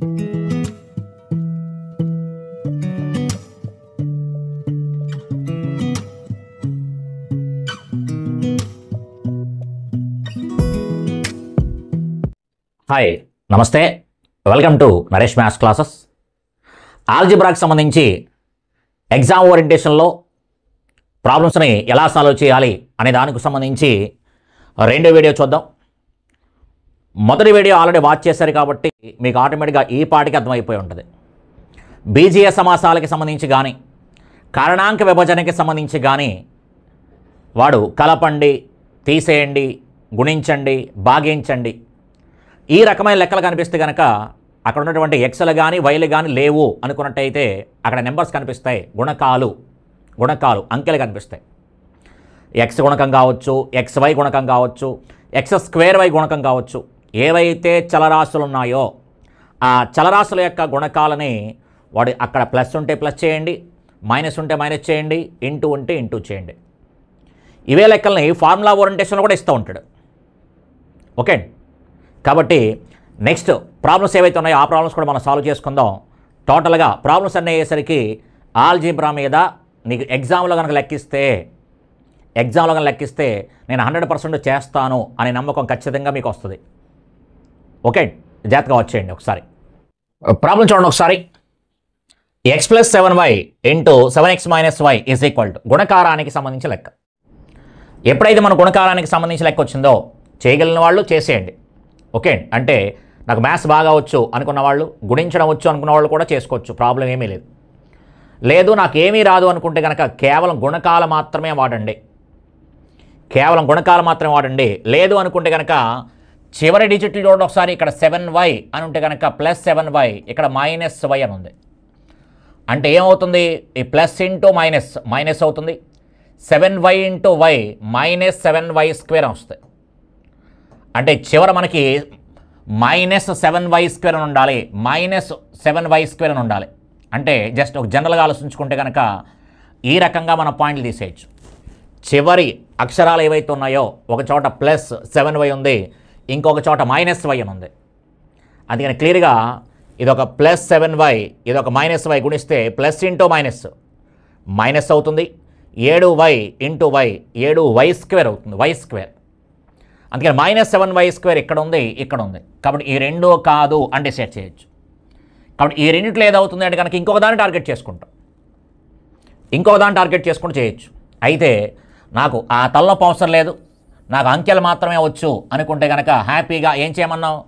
hi నమస్తే welcome to Naresh maths classes ఆల్జిబ్రాకి సంబంధించి ఎగ్జామ్ ఓరియంటేషన్లో ప్రాబ్లమ్స్ని ఎలా సాల్వ్ చేయాలి అనే దానికి సంబంధించి రెండో వీడియో చూద్దాం మొదటి వీడియో ఆల్రెడీ వాచ్ చేశారు కాబట్టి మీకు ఆటోమేటిక్గా ఈ పాటికి అర్థమైపోయి ఉంటుంది బీజీఏ సమాసాలకి సంబంధించి కానీ కారణాంక విభజనకి సంబంధించి కానీ వాడు కలపండి తీసేయండి గుణించండి భాగించండి ఈ రకమైన లెక్కలు కనిపిస్తే కనుక అక్కడ ఉన్నటువంటి ఎక్సలు కానీ వైలు కానీ లేవు అనుకున్నట్టయితే అక్కడ నెంబర్స్ కనిపిస్తాయి గుణకాలు గుణకాలు అంకెలు కనిపిస్తాయి ఎక్స్ గుణకం కావచ్చు ఎక్స్ వై గుణకం కావచ్చు ఎక్స్ స్క్వేర్ వై గుణకం కావచ్చు ఏవైతే చలరాశులు ఉన్నాయో ఆ చలరాశుల యొక్క గుణకాలని వాడు అక్కడ ప్లస్ ఉంటే ప్లస్ చేయండి మైనస్ ఉంటే మైనస్ చేయండి ఇంటూ ఉంటే ఇంటూ చేయండి ఇవే లెక్కల్ని ఫార్ములా ఓరియంటేషన్లో కూడా ఇస్తూ ఉంటాడు ఓకే కాబట్టి నెక్స్ట్ ప్రాబ్లమ్స్ ఏవైతే ఉన్నాయో ఆ ప్రాబ్లమ్స్ కూడా మనం సాల్వ్ చేసుకుందాం టోటల్గా ప్రాబ్లమ్స్ అన్నీ అయ్యేసరికి ఆల్జీబ్రా మీద నీకు ఎగ్జామ్లో కనుక లెక్కిస్తే ఎగ్జామ్లో కనుక లెక్కిస్తే నేను హండ్రెడ్ పర్సెంట్ చేస్తాను అనే నమ్మకం ఖచ్చితంగా మీకు వస్తుంది ఓకే జాతకం వచ్చేయండి ఒకసారి ప్రాబ్లం uh, చూడండి ఒకసారి x plus seven y into seven x minus y is equal to గుణకారానికి సంబంధించి లెక్క ఎప్పుడైతే మన గుణకారానికి సంబంధించి లెక్క వచ్చిందో చేయగలిగిన వాళ్ళు చేసేయండి ఓకే అంటే నాకు మ్యాథ్స్ బాగా వచ్చు అనుకున్న వాళ్ళు గుణించడం వచ్చు అనుకున్న వాళ్ళు కూడా చేసుకోవచ్చు ప్రాబ్లం ఏమీ లేదు లేదు నాకు ఏమీ రాదు అనుకుంటే కనుక కేవలం గుణకాలు మాత్రమే వాడండి కేవలం గుణకాలు మాత్రమే వాడండి లేదు అనుకుంటే కనుక చివరి డిజిట్లు చూడండి ఒకసారి ఇక్కడ సెవెన్ వై అని ఉంటే కనుక ప్లస్ సెవెన్ వై ఇక్కడ మైనస్ వై అని ఉంది అంటే ఏమవుతుంది ఈ ప్లస్ ఇంటూ మైనస్ మైనస్ అవుతుంది seven y into y minus seven y square వస్తుంది అంటే చివర మనకి మైనస్ సెవెన్ వై స్క్వేర్ అని ఉండాలి మైనస్ సెవెన్ వై స్క్వేర్ అని ఉండాలి అంటే జస్ట్ ఒక జనరల్గా ఆలోచించుకుంటే కనుక ఈ రకంగా మనం పాయింట్లు తీసేయచ్చు చివరి అక్షరాలు ఏవైతే ఉన్నాయో ఒక చోట ప్లస్ సెవెన్ వై ఉంది ఇంకొక చోట మైనస్ వై అని ఉంది అందుకని క్లియర్గా ఇదొక ప్లస్ సెవెన్ వై ఇదొక మైనస్ వై గుణిస్తే ప్లస్ ఇంటూ మైనస్ మైనస్ అవుతుంది ఏడు వై ఇంటూ వై ఏడు వై స్క్వేర్ అవుతుంది వై స్క్వేర్ అందుకని మైనస్ సెవెన్ వై స్క్వేర్ ఇక్కడ ఉంది ఇక్కడ ఉంది కాబట్టి ఈ రెండో కాదు అని డిసైడ్ చేయొచ్చు కాబట్టి ఈ రెండింటిలో ఏదవుతుంది అంటే కనుక ఇంకొక దాన్ని టార్గెట్ చేసుకుంటాం ఇంకొక దాన్ని టార్గెట్ చేసుకుంటూ చేయొచ్చు అయితే నాకు ఆ తలనొప్పి అవసరం లేదు నాకు అంకెలు మాత్రమే వచ్చు అనుకుంటే కనుక హ్యాపీగా ఏం చేయమన్నావు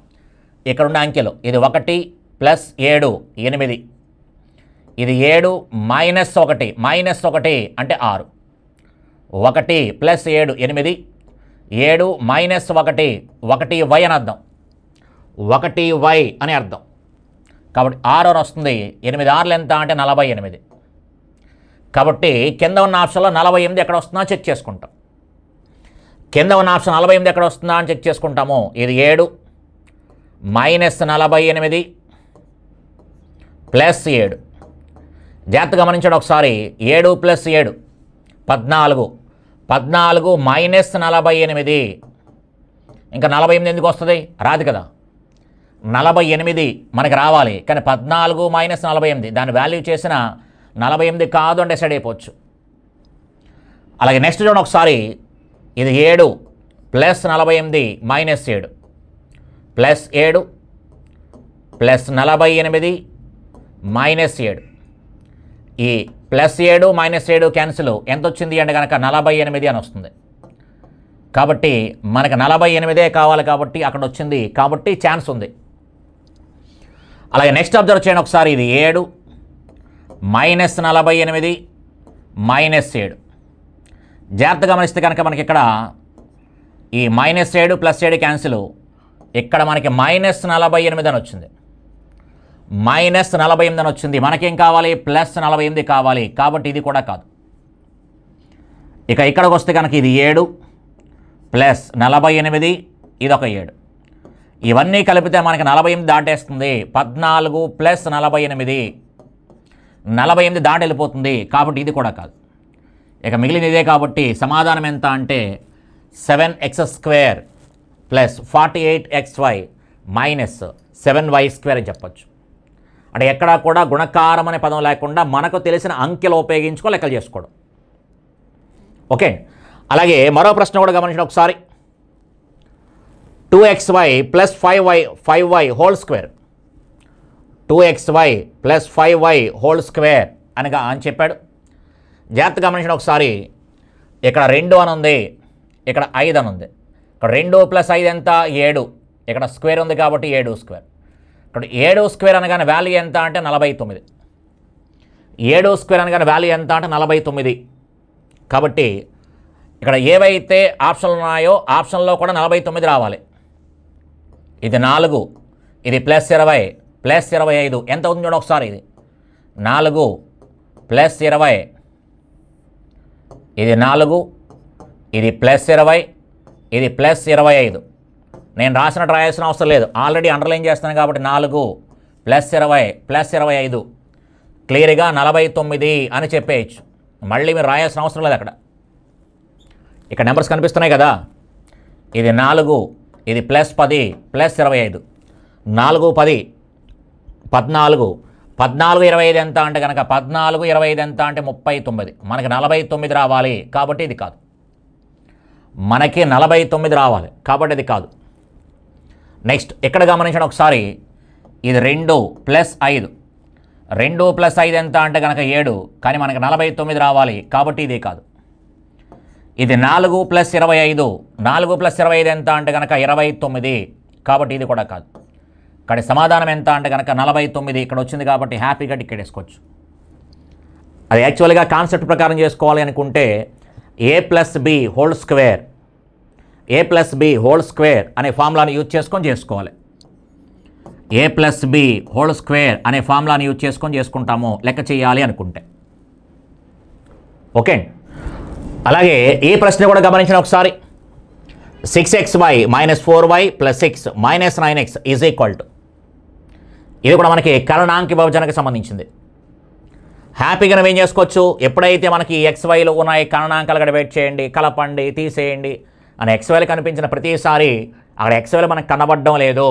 ఇక్కడున్న అంకెలు ఇది ఒకటి ప్లస్ ఏడు ఎనిమిది ఇది ఏడు మైనస్ ఒకటి మైనస్ ఒకటి అంటే ఆరు ఒకటి ప్లస్ ఏడు ఎనిమిది ఏడు మైనస్ ఒకటి ఒకటి వై అని అర్థం ఒకటి వై అని అర్థం కాబట్టి ఆరు వస్తుంది ఎనిమిది ఆరులు ఎంత అంటే నలభై ఎనిమిది కాబట్టి కింద ఉన్న ఆప్షన్లో నలభై ఎనిమిది ఎక్కడ వస్తుందో చెక్ చేసుకుంటాం కింద ఉన్న ఆప్షన్ నలభై ఎనిమిది ఎక్కడ వస్తుందా అని చెక్ చేసుకుంటాము ఇది ఏడు మైనస్ నలభై ఎనిమిది ప్లస్ ఏడు జాగ్రత్త గమనించండి ఒకసారి ఏడు ప్లస్ ఏడు పద్నాలుగు పద్నాలుగు మైనస్ నలభై ఎనిమిది ఇంకా నలభై ఎనిమిది ఎందుకు వస్తుంది రాదు కదా నలభై ఎనిమిది మనకి రావాలి కానీ పద్నాలుగు మైనస్ నలభై ఎనిమిది దాని వాల్యూ చేసిన నలభై ఎనిమిది కాదు అని డిసైడ్ అయిపోవచ్చు అలాగే నెక్స్ట్ చూడండి ఒకసారి ఇది ఏడు ప్లస్ నలభై ఎనిమిది మైనస్ ఏడు ప్లస్ ఏడు ప్లస్ నలభై ఎనిమిది మైనస్ ఏడు ఈ ప్లస్ ఏడు మైనస్ ఏడు క్యాన్సిల్ ఎంత వచ్చింది అంటే కనుక నలభై ఎనిమిది అని వస్తుంది కాబట్టి మనకు నలభై ఎనిమిదే కావాలి కాబట్టి అక్కడ వచ్చింది కాబట్టి ఛాన్స్ ఉంది అలాగే నెక్స్ట్ అబ్జర్వ్ చేయండి ఒకసారి ఇది ఏడు మైనస్ నలభై ఎనిమిది మైనస్ ఏడు జాగ్రత్తగా గమనిస్తే కనుక మనకి ఇక్కడ ఈ మైనస్ ఏడు ప్లస్ ఏడు క్యాన్సిల్ ఇక్కడ మనకి మైనస్ నలభై ఎనిమిది అని వచ్చింది మైనస్ నలభై ఎనిమిది అని వచ్చింది మనకేం కావాలి ప్లస్ నలభై ఎనిమిది కావాలి కాబట్టి ఇది కూడా కాదు ఇక ఇక్కడికి వస్తే కనుక ఇది ఏడు ప్లస్ నలభై ఎనిమిది ఇదొక ఏడు ఇవన్నీ కలిపితే మనకి నలభై ఎనిమిది దాటేస్తుంది పద్నాలుగు ప్లస్ నలభై ఎనిమిది నలభై ఎనిమిది దాటి వెళ్ళిపోతుంది కాబట్టి ఇది కూడా కాదు ఇక మిగిలిన ఇదే కాబట్టి సమాధానం ఎంత అంటే seven x square plus forty eight x y minus seven y square అని చెప్పచ్చు అంటే ఎక్కడా కూడా గుణకారం అనే పదం లేకుండా మనకు తెలిసిన అంకెలు ఉపయోగించుకో లెక్కలు చేసుకోవడం ఓకే అలాగే మరో ప్రశ్న కూడా గమనించిన ఒకసారి two x y plus five y five y whole square two x y plus five y whole square అనగా అని చెప్పాడు జాగ్రత్త గమనించిన ఒకసారి ఇక్కడ రెండు అని ఉంది ఇక్కడ ఐదు అని ఉంది ఇక్కడ రెండు ప్లస్ ఐదు ఎంత ఏడు ఇక్కడ స్క్వేర్ ఉంది కాబట్టి ఏడు స్క్వేర్ ఇక్కడ ఏడు స్క్వేర్ అనగానే వాల్యూ ఎంత అంటే నలభై తొమ్మిది ఏడు స్క్వేర్ అనగానే వాల్యూ ఎంత అంటే నలభై తొమ్మిది కాబట్టి ఇక్కడ ఏవైతే ఆప్షన్లు ఉన్నాయో ఆప్షన్లో కూడా నలభై తొమ్మిది రావాలి ఇది నాలుగు ఇది ప్లస్ ఇరవై ప్లస్ ఇరవై ఐదు ఎంత అవుతుంది చూడండి ఒకసారి ఇది నాలుగు ప్లస్ ఇరవై ఇది నాలుగు ఇది ప్లస్ ఇరవై ఇది ప్లస్ ఇరవై ఐదు నేను రాసినట్టు రాయాల్సిన అవసరం లేదు ఆల్రెడీ అండర్లైన్ చేస్తున్నాను కాబట్టి నాలుగు ప్లస్ ఇరవై ప్లస్ ఇరవై ఐదు క్లియర్గా నలభై తొమ్మిది అని చెప్పేయచ్చు మళ్ళీ మీరు రాయాల్సిన అవసరం లేదు అక్కడ ఇక్కడ నెంబర్స్ కనిపిస్తున్నాయి కదా ఇది నాలుగు ఇది ప్లస్ పది ప్లస్ ఇరవై ఐదు నాలుగు పది పద్నాలుగు పద్నాలుగు ఇరవై ఐదు ఎంత అంటే కనుక పద్నాలుగు ఇరవై ఐదు ఎంత అంటే ముప్పై తొమ్మిది మనకి నలభై తొమ్మిది రావాలి కాబట్టి ఇది కాదు మనకి నలభై తొమ్మిది రావాలి కాబట్టి ఇది కాదు నెక్స్ట్ ఇక్కడ గమనించండి ఒకసారి ఇది రెండు ప్లస్ ఐదు రెండు ప్లస్ ఐదు ఎంత అంటే కనుక ఏడు కానీ మనకి నలభై తొమ్మిది రావాలి కాబట్టి ఇది కాదు ఇది నాలుగు ప్లస్ ఇరవై ఐదు నాలుగు ప్లస్ ఇరవై ఐదు ఎంత అంటే కనుక ఇరవై తొమ్మిది కాబట్టి ఇది కూడా కాదు ఇక్కడ సమాధానం ఎంత అంటే కనుక నలభై తొమ్మిది ఇక్కడ వచ్చింది కాబట్టి హ్యాపీగా టికెట్ వేసుకోవచ్చు అది యాక్చువల్గా కాన్సెప్ట్ ప్రకారం చేసుకోవాలి అనుకుంటే a plus b whole square a plus b whole square అనే ఫార్ములాని యూజ్ చేసుకొని చేసుకోవాలి a plus b whole square అనే ఫార్ములాని యూజ్ చేసుకొని చేసుకుంటాము లెక్క చేయాలి అనుకుంటే ఓకే అలాగే ఈ ప్రశ్న కూడా గమనించిన ఒకసారి six x y minus four y plus six minus nine x is equal to ఇది కూడా మనకి కరణాంకి భవజనకి సంబంధించింది హ్యాపీగా నువ్వేం చేసుకోవచ్చు ఎప్పుడైతే మనకి ఎక్స్వైలు ఉన్నాయి కరణాంకాలు కూడా వెయిట్ చేయండి కలపండి తీసేయండి అని ఎక్స్వైలు కనిపించిన ప్రతిసారి అక్కడ ఎక్స్వైలు మనకు కనబడడం లేదు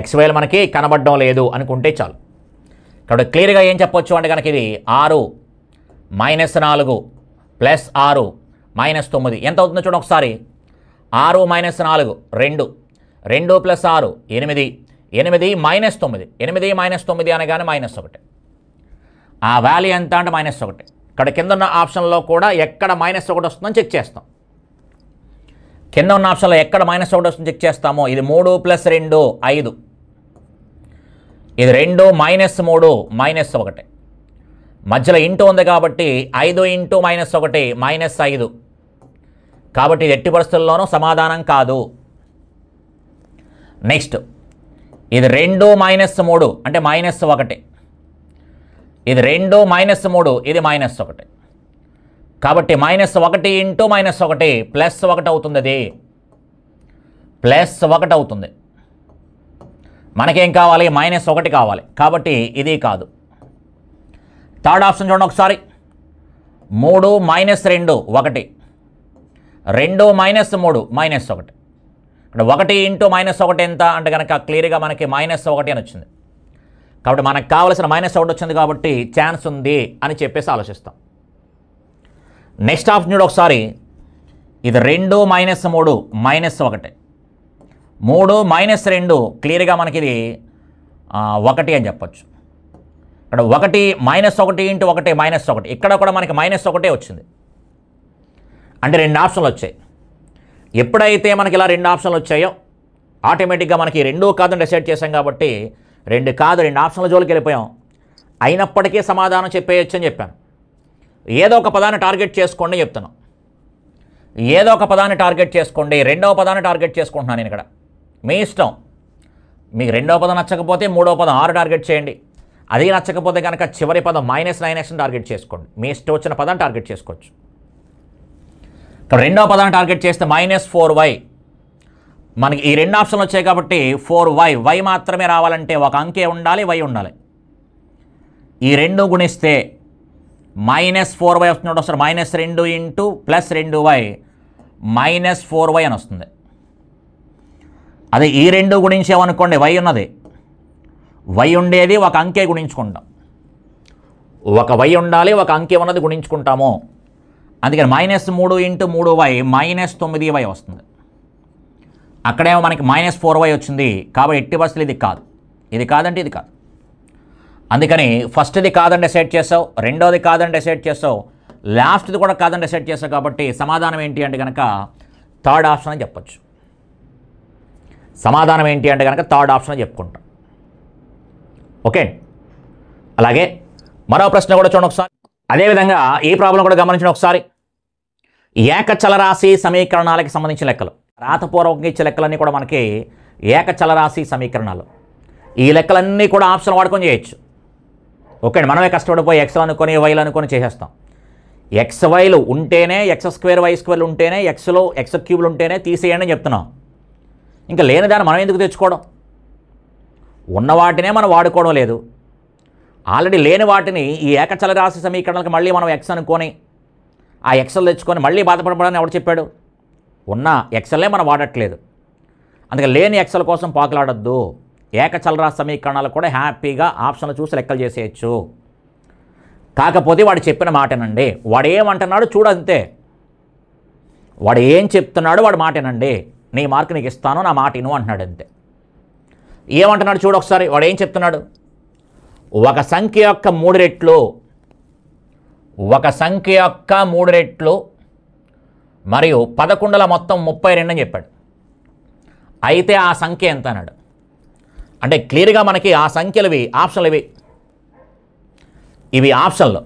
ఎక్స్వైలు మనకి కనబడడం లేదు అనుకుంటే చాలు కాబట్టి క్లియర్గా ఏం చెప్పొచ్చు అంటే కనుక ఇది ఆరు మైనస్ నాలుగు ప్లస్ ఆరు మైనస్ తొమ్మిది ఎంత అవుతుందో చూడండి ఒకసారి ఆరు మైనస్ నాలుగు రెండు రెండు ప్లస్ ఆరు ఎనిమిది ఎనిమిది మైనస్ తొమ్మిది ఎనిమిది మైనస్ తొమ్మిది అనగానే మైనస్ ఒకటి ఆ వ్యాలీ ఎంత అంటే మైనస్ ఒకటి ఇక్కడ కింద ఉన్న ఆప్షన్లో కూడా ఎక్కడ మైనస్ ఒకటి వస్తుందని చెక్ చేస్తాం కింద ఉన్న ఆప్షన్లో ఎక్కడ మైనస్ ఒకటి వస్తుందో చెక్ చేస్తామో ఇది మూడు ప్లస్ రెండు ఐదు ఇది రెండు మైనస్ మూడు మైనస్ ఒకటి మధ్యలో ఇంటూ ఉంది కాబట్టి ఐదు ఇంటూ మైనస్ ఒకటి మైనస్ ఐదు కాబట్టి ఇది ఎట్టి పరిస్థితుల్లోనూ సమాధానం కాదు నెక్స్ట్ ఇది రెండు మైనస్ మూడు అంటే మైనస్ ఒకటి ఇది రెండు మైనస్ మూడు ఇది మైనస్ ఒకటి కాబట్టి మైనస్ ఒకటి ఇంటూ మైనస్ ఒకటి ప్లస్ ఒకటి అవుతుంది అది ప్లస్ ఒకటి అవుతుంది మనకేం కావాలి మైనస్ ఒకటి కావాలి కాబట్టి ఇది కాదు థర్డ్ ఆప్షన్ చూడండి ఒకసారి మూడు మైనస్ రెండు ఒకటి రెండు మైనస్ మూడు మైనస్ ఒకటి అంటే ఒకటి ఇంటూ మైనస్ ఒకటి ఎంత అంటే కనుక క్లియర్గా మనకి మైనస్ ఒకటి అని వచ్చింది కాబట్టి మనకు కావలసిన మైనస్ ఒకటి వచ్చింది కాబట్టి ఛాన్స్ ఉంది అని చెప్పేసి ఆలోచిస్తాం నెక్స్ట్ ఆప్షన్ చూడు ఒకసారి ఇది రెండు మైనస్ మూడు మైనస్ ఒకటి మూడు మైనస్ రెండు క్లియర్గా మనకి ఇది ఒకటి అని చెప్పచ్చు ఇక్కడ ఒకటి మైనస్ ఒకటి ఇంటూ ఒకటి మైనస్ ఒకటి ఇక్కడ కూడా మనకి మైనస్ ఒకటే వచ్చింది అంటే రెండు ఆప్షన్లు వచ్చాయి ఎప్పుడైతే మనకి ఇలా రెండు ఆప్షన్లు వచ్చాయో ఆటోమేటిక్గా మనకి రెండో కాదు డిసైడ్ చేశాం కాబట్టి రెండు కాదు రెండు ఆప్షన్ల జోలికి వెళ్ళిపోయాం అయినప్పటికీ సమాధానం చెప్పేయచ్చు అని చెప్పాను ఏదో ఒక పదాన్ని టార్గెట్ చేసుకోండి చెప్తున్నాను ఏదో ఒక పదాన్ని టార్గెట్ చేసుకోండి రెండవ పదాన్ని టార్గెట్ చేసుకుంటున్నాను నేను ఇక్కడ మీ ఇష్టం మీకు రెండవ పదం నచ్చకపోతే మూడవ పదం ఆరు టార్గెట్ చేయండి అది నచ్చకపోతే కనుక చివరి పదం మైనస్ నైన్ ఎక్స్ని టార్గెట్ చేసుకోండి మీ ఇష్టం వచ్చిన పదాన్ని టార్గెట్ చేసుకోవచ్చు ఇక్కడ రెండవ పదాన్ని టార్గెట్ చేస్తే మైనస్ ఫోర్ వై మనకి ఈ రెండు ఆప్షన్లు వచ్చాయి కాబట్టి ఫోర్ వై వై మాత్రమే రావాలంటే ఒక అంకే ఉండాలి వై ఉండాలి ఈ రెండు గుణిస్తే మైనస్ ఫోర్ వై వస్తున్నప్పుడు వస్తారు మైనస్ రెండు ఇంటూ ప్లస్ రెండు వై మైనస్ ఫోర్ వై అని వస్తుంది అదే ఈ రెండు గుణించామనుకోండి వై ఉన్నది వై ఉండేది ఒక అంకే గుణించుకుంటాం ఒక వై ఉండాలి ఒక అంకే ఉన్నది గుణించుకుంటాము అందుకని మైనస్ మూడు ఇంటూ మూడు వై మైనస్ తొమ్మిది వై వస్తుంది అక్కడేమో మనకి మైనస్ ఫోర్ వై వచ్చింది కాబట్టి ఎట్టి బస్సులు ఇది కాదు ఇది కాదంటే ఇది కాదు అందుకని ఫస్ట్ది కాదని డిసైడ్ చేసావు రెండోది కాదని డిసైడ్ చేసావు లాస్ట్ది కూడా కాదని డిసైడ్ చేసావు కాబట్టి సమాధానం ఏంటి అంటే కనుక థర్డ్ ఆప్షన్ అని చెప్పచ్చు సమాధానం ఏంటి అంటే కనుక థర్డ్ ఆప్షన్ అని చెప్పుకుంటాం ఓకే అలాగే మరో ప్రశ్న కూడా చూడండి ఒకసారి అదేవిధంగా ఏ ప్రాబ్లం కూడా గమనించిన ఒకసారి ఏకచలరాశి సమీకరణాలకి సంబంధించిన లెక్కలు రాతపూర్వకంగా ఇచ్చే లెక్కలన్నీ కూడా మనకి ఏకచలరాశి సమీకరణాలు ఈ లెక్కలన్నీ కూడా ఆప్షన్ వాడుకొని చేయొచ్చు ఓకే మనమే కష్టపడిపోయి ఎక్స్ అనుకొని వైలు అనుకొని చేసేస్తాం ఎక్స్ వైలు ఉంటేనే ఎక్స్ స్క్వేర్ వై స్క్వేర్లు ఉంటేనే ఎక్స్లో ఎక్స్ క్యూబ్లు ఉంటేనే తీసేయండి అని చెప్తున్నాం ఇంకా లేని దాన్ని మనం ఎందుకు తెచ్చుకోవడం ఉన్న వాటినే మనం వాడుకోవడం లేదు ఆల్రెడీ లేని వాటిని ఈ ఏకచల రాశి సమీకరణలకు మళ్ళీ మనం ఎక్స్ అనుకొని ఆ ఎక్సెల్ తెచ్చుకొని మళ్ళీ బాధపడబడని ఎవడు చెప్పాడు ఉన్న ఎక్సెల్నే మనం వాడట్లేదు అందుకే లేని ఎక్సెల్ కోసం పాకులాడద్దు రాశి సమీకరణాలు కూడా హ్యాపీగా ఆప్షన్లు చూసి లెక్కలు చేసేయచ్చు కాకపోతే వాడు చెప్పిన మాటనండి వాడు ఏమంటున్నాడు చూడంతే వాడు ఏం చెప్తున్నాడు వాడు మాటేనండి నీ మార్క్ నీకు ఇస్తాను నా మాట ఇను అంటున్నాడు అంతే ఏమంటున్నాడు చూడు ఒకసారి వాడు ఏం చెప్తున్నాడు ఒక సంఖ్య యొక్క మూడు రెట్లు ఒక సంఖ్య యొక్క మూడు రెట్లు మరియు పదకొండుల మొత్తం ముప్పై రెండు అని చెప్పాడు అయితే ఆ సంఖ్య ఎంత అన్నాడు అంటే క్లియర్గా మనకి ఆ సంఖ్యలు ఇవి ఆప్షన్లు ఇవి ఇవి ఆప్షన్లు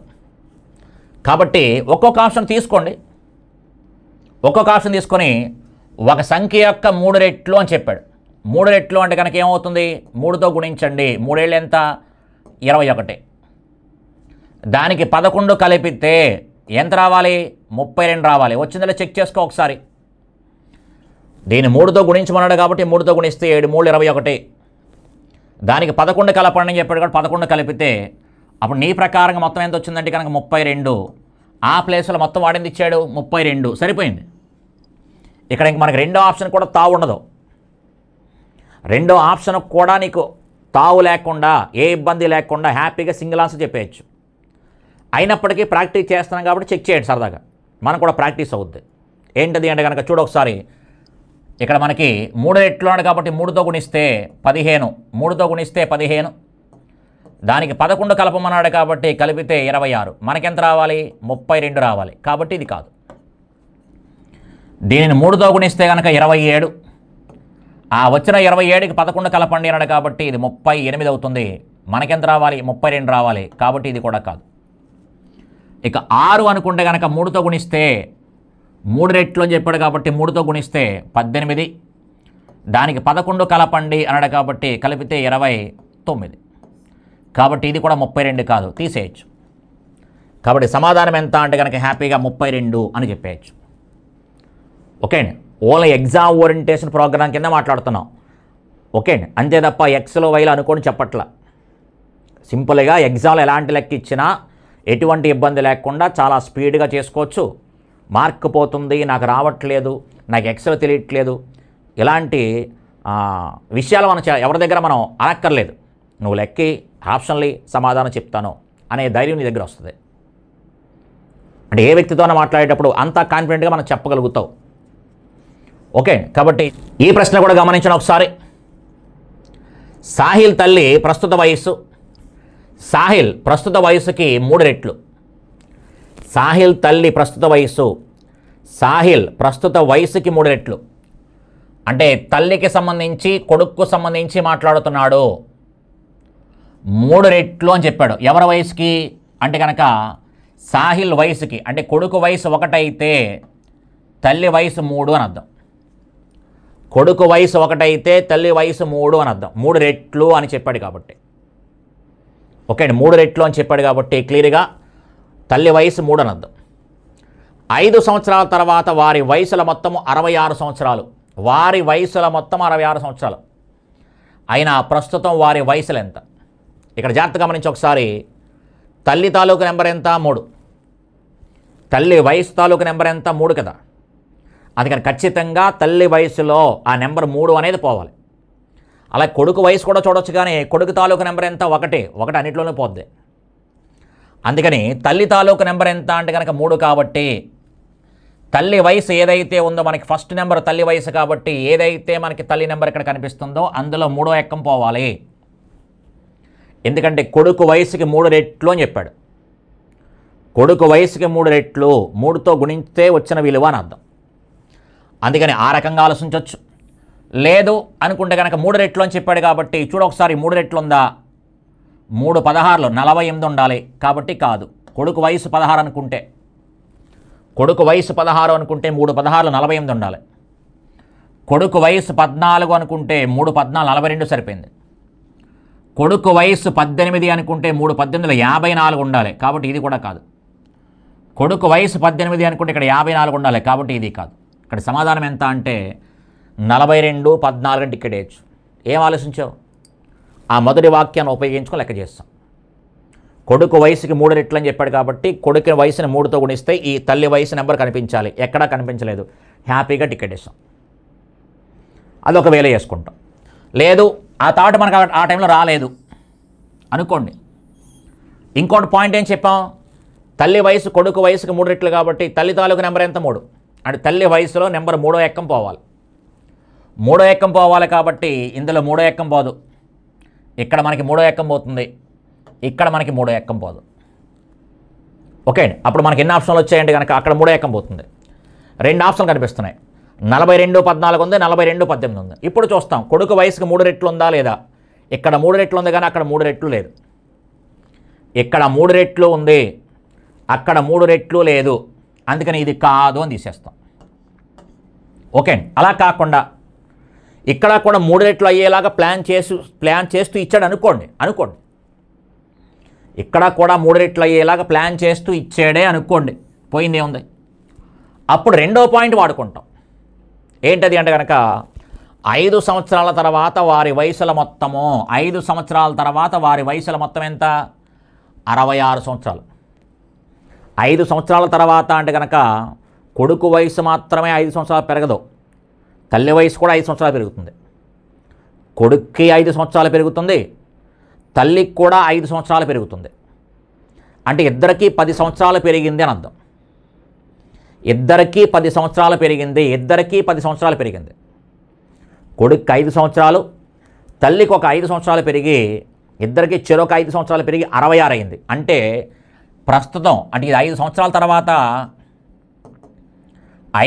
కాబట్టి ఒక్కొక్క ఆప్షన్ తీసుకోండి ఒక్కొక్క ఆప్షన్ తీసుకొని ఒక సంఖ్య యొక్క మూడు రెట్లు అని చెప్పాడు మూడు రెట్లు అంటే కనుక ఏమవుతుంది మూడుతో గుణించండి మూడేళ్ళు ఎంత ఇరవై ఒకటి దానికి పదకొండు కలిపితే ఎంత రావాలి ముప్పై రెండు రావాలి వచ్చిందలే చెక్ చేసుకో ఒకసారి దీన్ని మూడుతో గుణించమన్నాడు కాబట్టి మూడుతో గుణిస్తే ఏడు మూడు ఇరవై ఒకటి దానికి పదకొండు కలపండి అని చెప్పాడు కాబట్టి పదకొండు కలిపితే అప్పుడు నీ ప్రకారంగా మొత్తం ఎంత వచ్చిందంటే కనుక ముప్పై రెండు ఆ ప్లేస్లో మొత్తం వాడింది ఇచ్చాడు ముప్పై రెండు సరిపోయింది ఇక్కడ ఇంక మనకి రెండో ఆప్షన్ కూడా తావు ఉండదు రెండో ఆప్షన్ కూడా నీకు తావు లేకుండా ఏ ఇబ్బంది లేకుండా హ్యాపీగా సింగిల్ ఆన్సర్ చెప్పేయచ్చు అయినప్పటికీ ప్రాక్టీస్ చేస్తున్నాం కాబట్టి చెక్ చేయండి సరదాగా మనం కూడా ప్రాక్టీస్ అవుద్ది ఏంటది అంటే కనుక చూడు ఒకసారి ఇక్కడ మనకి మూడు ఉన్నాడు కాబట్టి మూడుతో గుణిస్తే పదిహేను మూడుతో గుణిస్తే పదిహేను దానికి పదకొండు కలపమన్నాడు కాబట్టి కలిపితే ఇరవై ఆరు మనకెంత రావాలి ముప్పై రెండు రావాలి కాబట్టి ఇది కాదు దీనిని మూడుతో గుణిస్తే కనుక ఇరవై ఏడు ఆ వచ్చిన ఇరవై ఏడుకి పదకొండు కలపండి అన్నాడు కాబట్టి ఇది ముప్పై ఎనిమిది అవుతుంది మనకెంత రావాలి ముప్పై రెండు రావాలి కాబట్టి ఇది కూడా కాదు ఇక ఆరు అనుకుంటే కనుక మూడుతో గుణిస్తే మూడు రెట్లు అని చెప్పాడు కాబట్టి మూడుతో గుణిస్తే పద్దెనిమిది దానికి పదకొండు కలపండి అన్నాడు కాబట్టి కలిపితే ఇరవై తొమ్మిది కాబట్టి ఇది కూడా ముప్పై రెండు కాదు తీసేయచ్చు కాబట్టి సమాధానం ఎంత అంటే కనుక హ్యాపీగా ముప్పై రెండు అని చెప్పేయచ్చు okay only exam orientation program కింద మాట్లాడుతున్నాం ఓకే అండి అంతే తప్ప ఎక్స్లో వైలు అనుకోని చెప్పట్లా సింపుల్గా ఎగ్జామ్లో ఎలాంటి లెక్క ఇచ్చినా ఎటువంటి ఇబ్బంది లేకుండా చాలా స్పీడ్గా చేసుకోవచ్చు మార్క్ పోతుంది నాకు రావట్లేదు నాకు ఎక్స్లో తెలియట్లేదు ఇలాంటి విషయాలు మనం ఎవరి దగ్గర మనం అనక్కర్లేదు నువ్వు లెక్కి ఆప్షన్లీ సమాధానం చెప్తాను అనే ధైర్యం నీ దగ్గర వస్తుంది అంటే ఏ వ్యక్తితోనే మాట్లాడేటప్పుడు అంత కాన్ఫిడెంట్గా మనం చెప్పగలుగుతావు ఓకే కాబట్టి ఈ ప్రశ్న కూడా గమనించిన ఒకసారి సాహిల్ తల్లి ప్రస్తుత వయస్సు సాహిల్ ప్రస్తుత వయసుకి మూడు రెట్లు సాహిల్ తల్లి ప్రస్తుత వయస్సు సాహిల్ ప్రస్తుత వయసుకి మూడు రెట్లు అంటే తల్లికి సంబంధించి కొడుక్కు సంబంధించి మాట్లాడుతున్నాడు మూడు రెట్లు అని చెప్పాడు ఎవరి వయసుకి అంటే కనుక సాహిల్ వయసుకి అంటే కొడుకు వయసు ఒకటైతే తల్లి వయసు మూడు అని అర్థం కొడుకు వయసు ఒకటైతే తల్లి వయసు మూడు అని అర్థం మూడు రెట్లు అని చెప్పాడు కాబట్టి ఓకే అండి మూడు రెట్లు అని చెప్పాడు కాబట్టి క్లియర్గా తల్లి వయసు మూడు అని అర్థం ఐదు సంవత్సరాల తర్వాత వారి వయసుల మొత్తము అరవై ఆరు సంవత్సరాలు వారి వయసుల మొత్తం అరవై ఆరు సంవత్సరాలు అయినా ప్రస్తుతం వారి వయసులు ఎంత ఇక్కడ జాగ్రత్త గమనించి ఒకసారి తల్లి తాలూకు నెంబర్ ఎంత మూడు తల్లి వయసు తాలూకు నెంబర్ ఎంత మూడు కదా అందుకని ఖచ్చితంగా తల్లి వయసులో ఆ నెంబర్ మూడు అనేది పోవాలి అలా కొడుకు వయసు కూడా చూడొచ్చు కానీ కొడుకు తాలూకు నెంబర్ ఎంత ఒకటి ఒకటి అన్నింటిలోనే పోద్ది అందుకని తల్లి తాలూకు నెంబర్ ఎంత అంటే కనుక మూడు కాబట్టి తల్లి వయసు ఏదైతే ఉందో మనకి ఫస్ట్ నెంబర్ తల్లి వయసు కాబట్టి ఏదైతే మనకి తల్లి నెంబర్ ఇక్కడ కనిపిస్తుందో అందులో మూడో ఎక్కం పోవాలి ఎందుకంటే కొడుకు వయసుకి మూడు రెట్లు అని చెప్పాడు కొడుకు వయసుకి మూడు రెట్లు మూడుతో గుణించే వచ్చిన విలువ అని అర్థం అందుకని ఆ రకంగా ఆలోచించవచ్చు లేదు అనుకుంటే కనుక మూడు రెట్లు అని చెప్పాడు కాబట్టి చూడొకసారి మూడు రెట్లు ఉందా మూడు పదహారులు నలభై ఎనిమిది ఉండాలి కాబట్టి కాదు కొడుకు వయసు పదహారు అనుకుంటే కొడుకు వయసు పదహారు అనుకుంటే మూడు పదహారులు నలభై ఎనిమిది ఉండాలి కొడుకు వయసు పద్నాలుగు అనుకుంటే మూడు పద్నాలుగు నలభై రెండు సరిపోయింది కొడుకు వయసు పద్దెనిమిది అనుకుంటే మూడు పద్దెనిమిది యాభై నాలుగు ఉండాలి కాబట్టి ఇది కూడా కాదు కొడుకు వయసు పద్దెనిమిది అనుకుంటే ఇక్కడ యాభై నాలుగు ఉండాలి కాబట్టి ఇది కాదు ఇక్కడ సమాధానం ఎంత అంటే నలభై రెండు పద్నాలుగు అంటే ఇక్కడ వేయచ్చు ఏం ఆలోచించావు ఆ మొదటి వాక్యాన్ని ఉపయోగించుకొని లెక్క చేస్తాం కొడుకు వయసుకి మూడు రెట్లు అని చెప్పాడు కాబట్టి కొడుకు వయసుని మూడుతో గుణిస్తే ఈ తల్లి వయసు నెంబర్ కనిపించాలి ఎక్కడా కనిపించలేదు హ్యాపీగా టికెట్ ఇస్తాం అదొక వేల చేసుకుంటాం లేదు ఆ థాట్ మనకు ఆ టైంలో రాలేదు అనుకోండి ఇంకోటి పాయింట్ ఏం చెప్పాం తల్లి వయసు కొడుకు వయసుకి మూడు రెట్లు కాబట్టి తల్లి తాలూకు నెంబర్ ఎంత మూడు అంటే తల్లి వయసులో నెంబర్ మూడో ఎక్కం పోవాలి మూడో ఎక్కం పోవాలి కాబట్టి ఇందులో మూడో ఎక్కం పోదు ఇక్కడ మనకి మూడో ఎక్కం పోతుంది ఇక్కడ మనకి మూడో ఎక్కం పోదు ఓకే అండి అప్పుడు మనకి ఎన్ని ఆప్షన్లు వచ్చాయండి కనుక అక్కడ మూడో ఎక్కం పోతుంది రెండు ఆప్షన్లు కనిపిస్తున్నాయి నలభై రెండు పద్నాలుగు ఉంది నలభై రెండు పద్దెనిమిది ఉంది ఇప్పుడు చూస్తాం కొడుకు వయసుకు మూడు రెట్లు ఉందా లేదా ఇక్కడ మూడు రెట్లు ఉంది కానీ అక్కడ మూడు రెట్లు లేదు ఇక్కడ మూడు రెట్లు ఉంది అక్కడ మూడు రెట్లు లేదు అందుకని ఇది కాదు అని తీసేస్తాం ఓకే అలా కాకుండా ఇక్కడ కూడా మూడు రెట్లు అయ్యేలాగా ప్లాన్ చేసి ప్లాన్ చేస్తూ ఇచ్చాడు అనుకోండి అనుకోండి ఇక్కడ కూడా మూడు రెట్లు అయ్యేలాగా ప్లాన్ చేస్తూ ఇచ్చాడే అనుకోండి పోయింది ఏముంది అప్పుడు రెండో పాయింట్ వాడుకుంటాం ఏంటది అంటే కనుక ఐదు సంవత్సరాల తర్వాత వారి వయసుల మొత్తము ఐదు సంవత్సరాల తర్వాత వారి వయసుల మొత్తం ఎంత అరవై ఆరు సంవత్సరాలు ఐదు సంవత్సరాల తర్వాత అంటే కనుక కొడుకు వయసు మాత్రమే ఐదు సంవత్సరాలు పెరగదు తల్లి వయసు కూడా ఐదు సంవత్సరాలు పెరుగుతుంది కొడుక్కి ఐదు సంవత్సరాలు పెరుగుతుంది తల్లికి కూడా ఐదు సంవత్సరాలు పెరుగుతుంది అంటే ఇద్దరికీ పది సంవత్సరాలు పెరిగింది అని అర్థం ఇద్దరికీ పది సంవత్సరాలు పెరిగింది ఇద్దరికీ పది సంవత్సరాలు పెరిగింది కొడుకు ఐదు సంవత్సరాలు తల్లికి ఒక ఐదు సంవత్సరాలు పెరిగి ఇద్దరికి చెరొక ఐదు సంవత్సరాలు పెరిగి అరవై ఆరు అయింది అంటే ప్రస్తుతం అంటే ఇది ఐదు సంవత్సరాల తర్వాత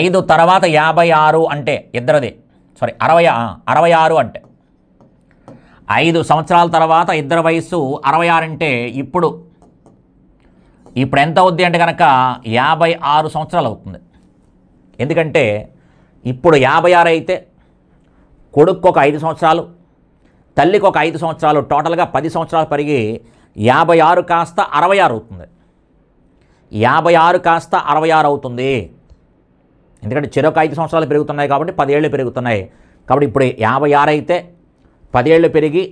ఐదు తర్వాత యాభై ఆరు అంటే ఇద్దరిది సారీ అరవై అరవై ఆరు అంటే ఐదు సంవత్సరాల తర్వాత ఇద్దరు వయసు అరవై ఆరు అంటే ఇప్పుడు ఇప్పుడు ఎంత అవుద్ది అంటే కనుక యాభై ఆరు సంవత్సరాలు అవుతుంది ఎందుకంటే ఇప్పుడు యాభై ఆరు అయితే కొడుకు ఒక ఐదు సంవత్సరాలు తల్లికి ఒక ఐదు సంవత్సరాలు టోటల్గా పది సంవత్సరాలు పెరిగి యాభై ఆరు కాస్త అరవై ఆరు అవుతుంది యాభై ఆరు కాస్త అరవై ఆరు అవుతుంది ఎందుకంటే చెరొక ఐదు సంవత్సరాలు పెరుగుతున్నాయి కాబట్టి పదేళ్ళు పెరుగుతున్నాయి కాబట్టి ఇప్పుడు యాభై ఆరు అయితే పదేళ్ళు పెరిగి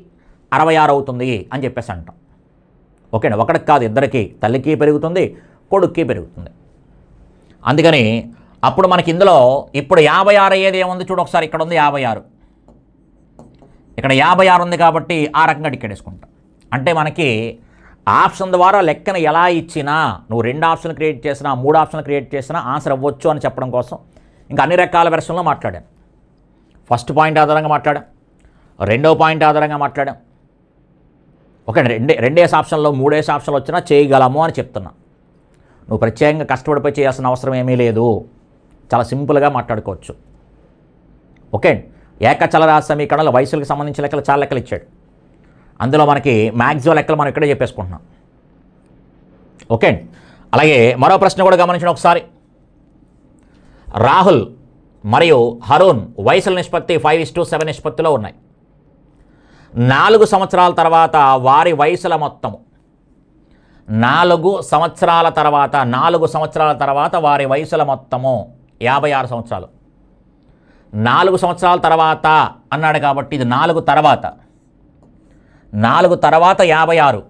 అరవై ఆరు అవుతుంది అని చెప్పేసి అంటాం ఓకేనా ఒకటికి కాదు ఇద్దరికి తల్లికి పెరుగుతుంది కొడుక్కి పెరుగుతుంది అందుకని అప్పుడు మనకి ఇందులో ఇప్పుడు యాభై ఆరు అయ్యేది ఏముంది చూడు ఒకసారి ఇక్కడ ఉంది యాభై ఆరు ఇక్కడ యాభై ఆరు ఉంది కాబట్టి ఆ రకంగా టికెట్ వేసుకుంటాం అంటే మనకి ఆప్షన్ ద్వారా లెక్కను ఎలా ఇచ్చినా నువ్వు రెండు ఆప్షన్ క్రియేట్ చేసినా మూడు ఆప్షన్ క్రియేట్ చేసినా ఆన్సర్ అవ్వచ్చు అని చెప్పడం కోసం ఇంకా అన్ని రకాల వెర్షన్లో మాట్లాడాను ఫస్ట్ పాయింట్ ఆధారంగా మాట్లాడాం రెండవ పాయింట్ ఆధారంగా మాట్లాడాం ఒక రెండే రెండేస్ ఆప్షన్లో మూడేసి ఆప్షన్లు వచ్చినా చేయగలము అని చెప్తున్నా నువ్వు ప్రత్యేకంగా కష్టపడిపోయి చేయాల్సిన అవసరం ఏమీ లేదు చాలా సింపుల్గా మాట్లాడుకోవచ్చు ఓకే ఏకచలరాశి సమీకరణలో వయసులకు సంబంధించిన లెక్కలు చాలా లెక్కలు ఇచ్చాడు అందులో మనకి మ్యాక్సిమం లెక్కలు మనం ఇక్కడే చెప్పేసుకుంటున్నాం ఓకే అలాగే మరో ప్రశ్న కూడా గమనించిన ఒకసారి రాహుల్ మరియు హరోన్ వయసుల నిష్పత్తి ఫైవ్ ఇస్ టూ సెవెన్ నిష్పత్తిలో ఉన్నాయి నాలుగు సంవత్సరాల తర్వాత వారి వయసుల మొత్తం నాలుగు సంవత్సరాల తర్వాత నాలుగు సంవత్సరాల తర్వాత వారి వయసుల మొత్తము యాభై ఆరు సంవత్సరాలు నాలుగు సంవత్సరాల తర్వాత అన్నాడు కాబట్టి ఇది నాలుగు తర్వాత నాలుగు తర్వాత యాభై ఆరు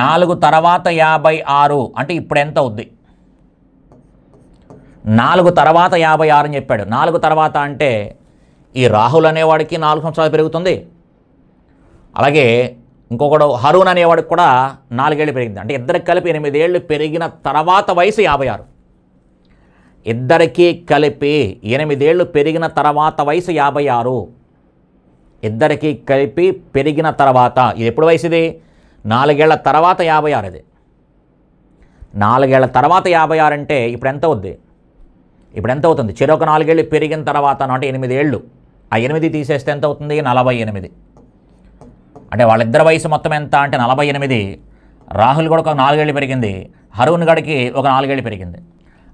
నాలుగు తర్వాత యాభై ఆరు అంటే ఇప్పుడు ఎంత అవుద్ది నాలుగు తర్వాత యాభై ఆరు అని చెప్పాడు నాలుగు తర్వాత అంటే ఈ రాహుల్ అనేవాడికి నాలుగు సంవత్సరాలు పెరుగుతుంది అలాగే ఇంకొకడు హరుణ్ అనేవాడికి కూడా నాలుగేళ్ళు పెరిగింది అంటే ఇద్దరికి కలిపి ఎనిమిదేళ్ళు పెరిగిన తర్వాత వయసు యాభై ఆరు ఇద్దరికీ కలిపి ఎనిమిదేళ్ళు పెరిగిన తర్వాత వయసు యాభై ఆరు ఇద్దరికీ కలిపి పెరిగిన తర్వాత ఇది ఎప్పుడు వయసు ఇది నాలుగేళ్ల తర్వాత యాభై ఆరు ఇది నాలుగేళ్ల తర్వాత యాభై ఆరు అంటే ఇప్పుడు ఎంత అవుద్ది ఇప్పుడు ఎంత అవుతుంది ఒక నాలుగేళ్ళు పెరిగిన తర్వాత అంటే ఎనిమిది ఏళ్ళు ఆ ఎనిమిది తీసేస్తే ఎంత అవుతుంది నలభై ఎనిమిది అంటే వాళ్ళిద్దరి వయసు మొత్తం ఎంత అంటే నలభై ఎనిమిది రాహుల్ కూడా ఒక నాలుగేళ్ళు పెరిగింది హరుణ్ గడికి ఒక నాలుగేళ్ళు పెరిగింది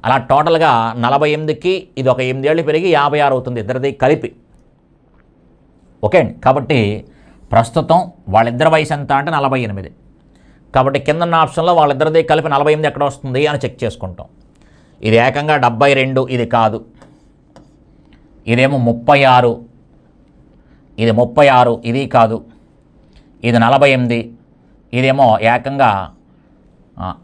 అలా టోటల్గా నలభై ఎనిమిదికి ఇది ఒక ఎనిమిది ఏళ్ళు పెరిగి యాభై ఆరు అవుతుంది ఇద్దరిది కలిపి ఓకే అండి కాబట్టి ప్రస్తుతం వాళ్ళిద్దరి వయసు ఎంత అంటే నలభై ఎనిమిది కాబట్టి కిందన్న ఆప్షన్లో వాళ్ళిద్దరిది కలిపి నలభై ఎనిమిది ఎక్కడ వస్తుంది అని చెక్ చేసుకుంటాం ఇది ఏకంగా డెబ్బై రెండు ఇది కాదు ఇదేమో ముప్పై ఆరు ఇది ముప్పై ఆరు ఇది కాదు ఇది నలభై ఎనిమిది ఇదేమో ఏకంగా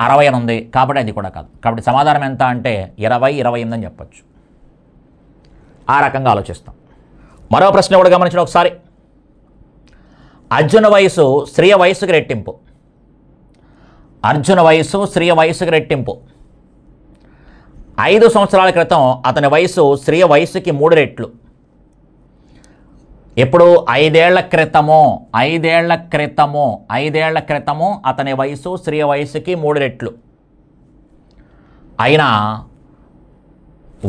అరవై అని ఉంది కాబట్టి అది కూడా కాదు కాబట్టి సమాధానం ఎంత అంటే ఇరవై ఇరవై ఎనిమిది అని చెప్పచ్చు ఆ రకంగా ఆలోచిస్తాం మరో ప్రశ్న కూడా గమనించిన ఒకసారి అర్జున వయసు స్త్రీయ వయసుకు రెట్టింపు అర్జున వయసు స్త్రీయ వయసుకు రెట్టింపు ఐదు సంవత్సరాల క్రితం అతని వయసు స్త్రీయ వయసుకి మూడు రెట్లు ఎప్పుడు ఐదేళ్ల క్రితము ఐదేళ్ల క్రితము ఐదేళ్ల క్రితము అతని వయసు స్త్రీయ వయసుకి మూడు రెట్లు అయినా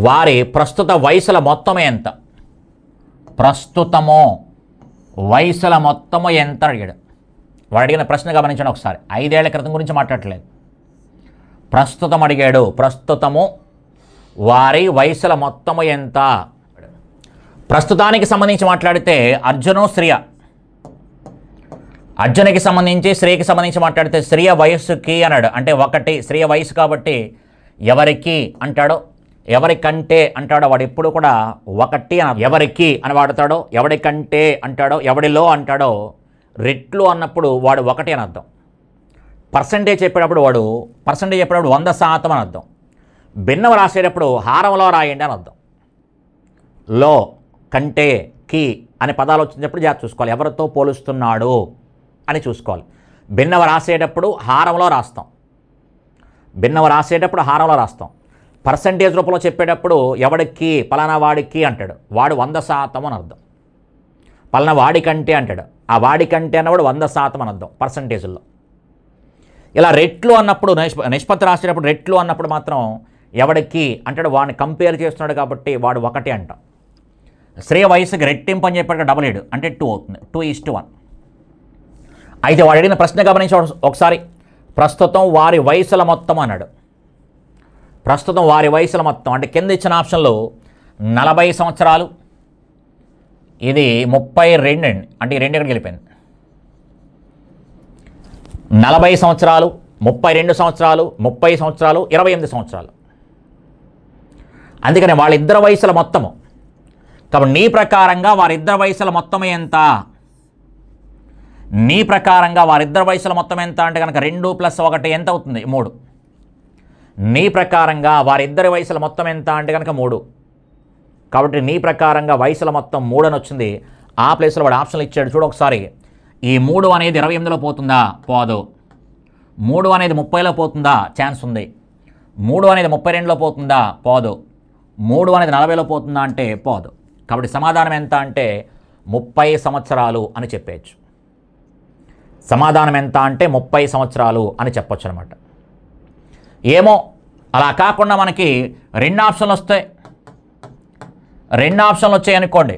వారి ప్రస్తుత వయసుల మొత్తం ఎంత ప్రస్తుతము వయసుల మొత్తము ఎంత అడిగాడు వాడు అడిగిన ప్రశ్న గమనించండి ఒకసారి ఐదేళ్ల క్రితం గురించి మాట్లాడలేదు ప్రస్తుతం అడిగాడు ప్రస్తుతము వారి వయసుల మొత్తము ఎంత ప్రస్తుతానికి సంబంధించి మాట్లాడితే అర్జును శ్రియ అర్జునికి సంబంధించి స్త్రీకి సంబంధించి మాట్లాడితే స్త్రీయ వయస్సుకి అన్నాడు అంటే ఒకటి స్త్రీయ వయసు కాబట్టి ఎవరికి అంటాడో ఎవరికంటే అంటాడో వాడు ఎప్పుడు కూడా ఒకటి అని ఎవరికి అని వాడతాడో ఎవరికంటే అంటాడో ఎవడిలో అంటాడో రెట్లు అన్నప్పుడు వాడు ఒకటి అని అర్థం పర్సంటేజ్ చెప్పేటప్పుడు వాడు పర్సంటేజ్ చెప్పేటప్పుడు వంద శాతం అని అర్థం భిన్నం రాసేటప్పుడు హారంలో రాయండి అని అర్థం లో కంటే కి అనే పదాలు వచ్చినప్పుడు జాగ్రత్త చూసుకోవాలి ఎవరితో పోలుస్తున్నాడు అని చూసుకోవాలి భిన్నవ రాసేటప్పుడు హారంలో రాస్తాం భిన్నవ రాసేటప్పుడు హారంలో రాస్తాం పర్సంటేజ్ రూపంలో చెప్పేటప్పుడు ఎవడికి పలానా వాడికి అంటాడు వాడు వంద శాతం అని అర్థం పలానా వాడికంటే అంటాడు ఆ వాడికంటే అన్నవాడు వంద శాతం అని అర్థం పర్సంటేజ్లో ఇలా రెట్లు అన్నప్పుడు నిష్పత్తి రాసేటప్పుడు రెట్లు అన్నప్పుడు మాత్రం ఎవడికి అంటాడు వాడిని కంపేర్ చేస్తున్నాడు కాబట్టి వాడు ఒకటే అంటాం స్త్రీ వయసుకి రెట్టింపు అని చెప్పాడు డబల్ ఏడు అంటే టూ అవుతుంది టూ ఈస్ టు వన్ అయితే వాడు అడిగిన ప్రశ్న గమనించి ఒకసారి ప్రస్తుతం వారి వయసుల మొత్తం అన్నాడు ప్రస్తుతం వారి వయసుల మొత్తం అంటే కింద ఇచ్చిన ఆప్షన్లో నలభై సంవత్సరాలు ఇది ముప్పై రెండు అండి అంటే ఈ రెండు ఎక్కడికి వెళ్ళిపోయింది నలభై సంవత్సరాలు ముప్పై రెండు సంవత్సరాలు ముప్పై సంవత్సరాలు ఇరవై ఎనిమిది సంవత్సరాలు అందుకని వాళ్ళిద్దరు వయసుల మొత్తము కాబట్టి నీ ప్రకారంగా వారిద్దరు వయసుల మొత్తం ఎంత నీ ప్రకారంగా వారిద్దరి వయసుల మొత్తం ఎంత అంటే కనుక రెండు ప్లస్ ఒకటి ఎంత అవుతుంది మూడు నీ ప్రకారంగా వారిద్దరి వయసుల మొత్తం ఎంత అంటే కనుక మూడు కాబట్టి నీ ప్రకారంగా వయసుల మొత్తం మూడు అని వచ్చింది ఆ ప్లేస్లో వాడు ఆప్షన్లు ఇచ్చాడు చూడు ఒకసారి ఈ మూడు అనేది ఇరవై ఎనిమిదిలో పోతుందా పోదు మూడు అనేది ముప్పైలో పోతుందా ఛాన్స్ ఉంది మూడు అనేది ముప్పై రెండులో పోతుందా పోదు మూడు అనేది నలభైలో పోతుందా అంటే పోదు కాబట్టి సమాధానం ఎంత అంటే ముప్పై సంవత్సరాలు అని చెప్పచ్చు సమాధానం ఎంత అంటే ముప్పై సంవత్సరాలు అని చెప్పొచ్చు అనమాట ఏమో అలా కాకుండా మనకి రెండు ఆప్షన్లు వస్తాయి రెండు ఆప్షన్లు వచ్చాయి అనుకోండి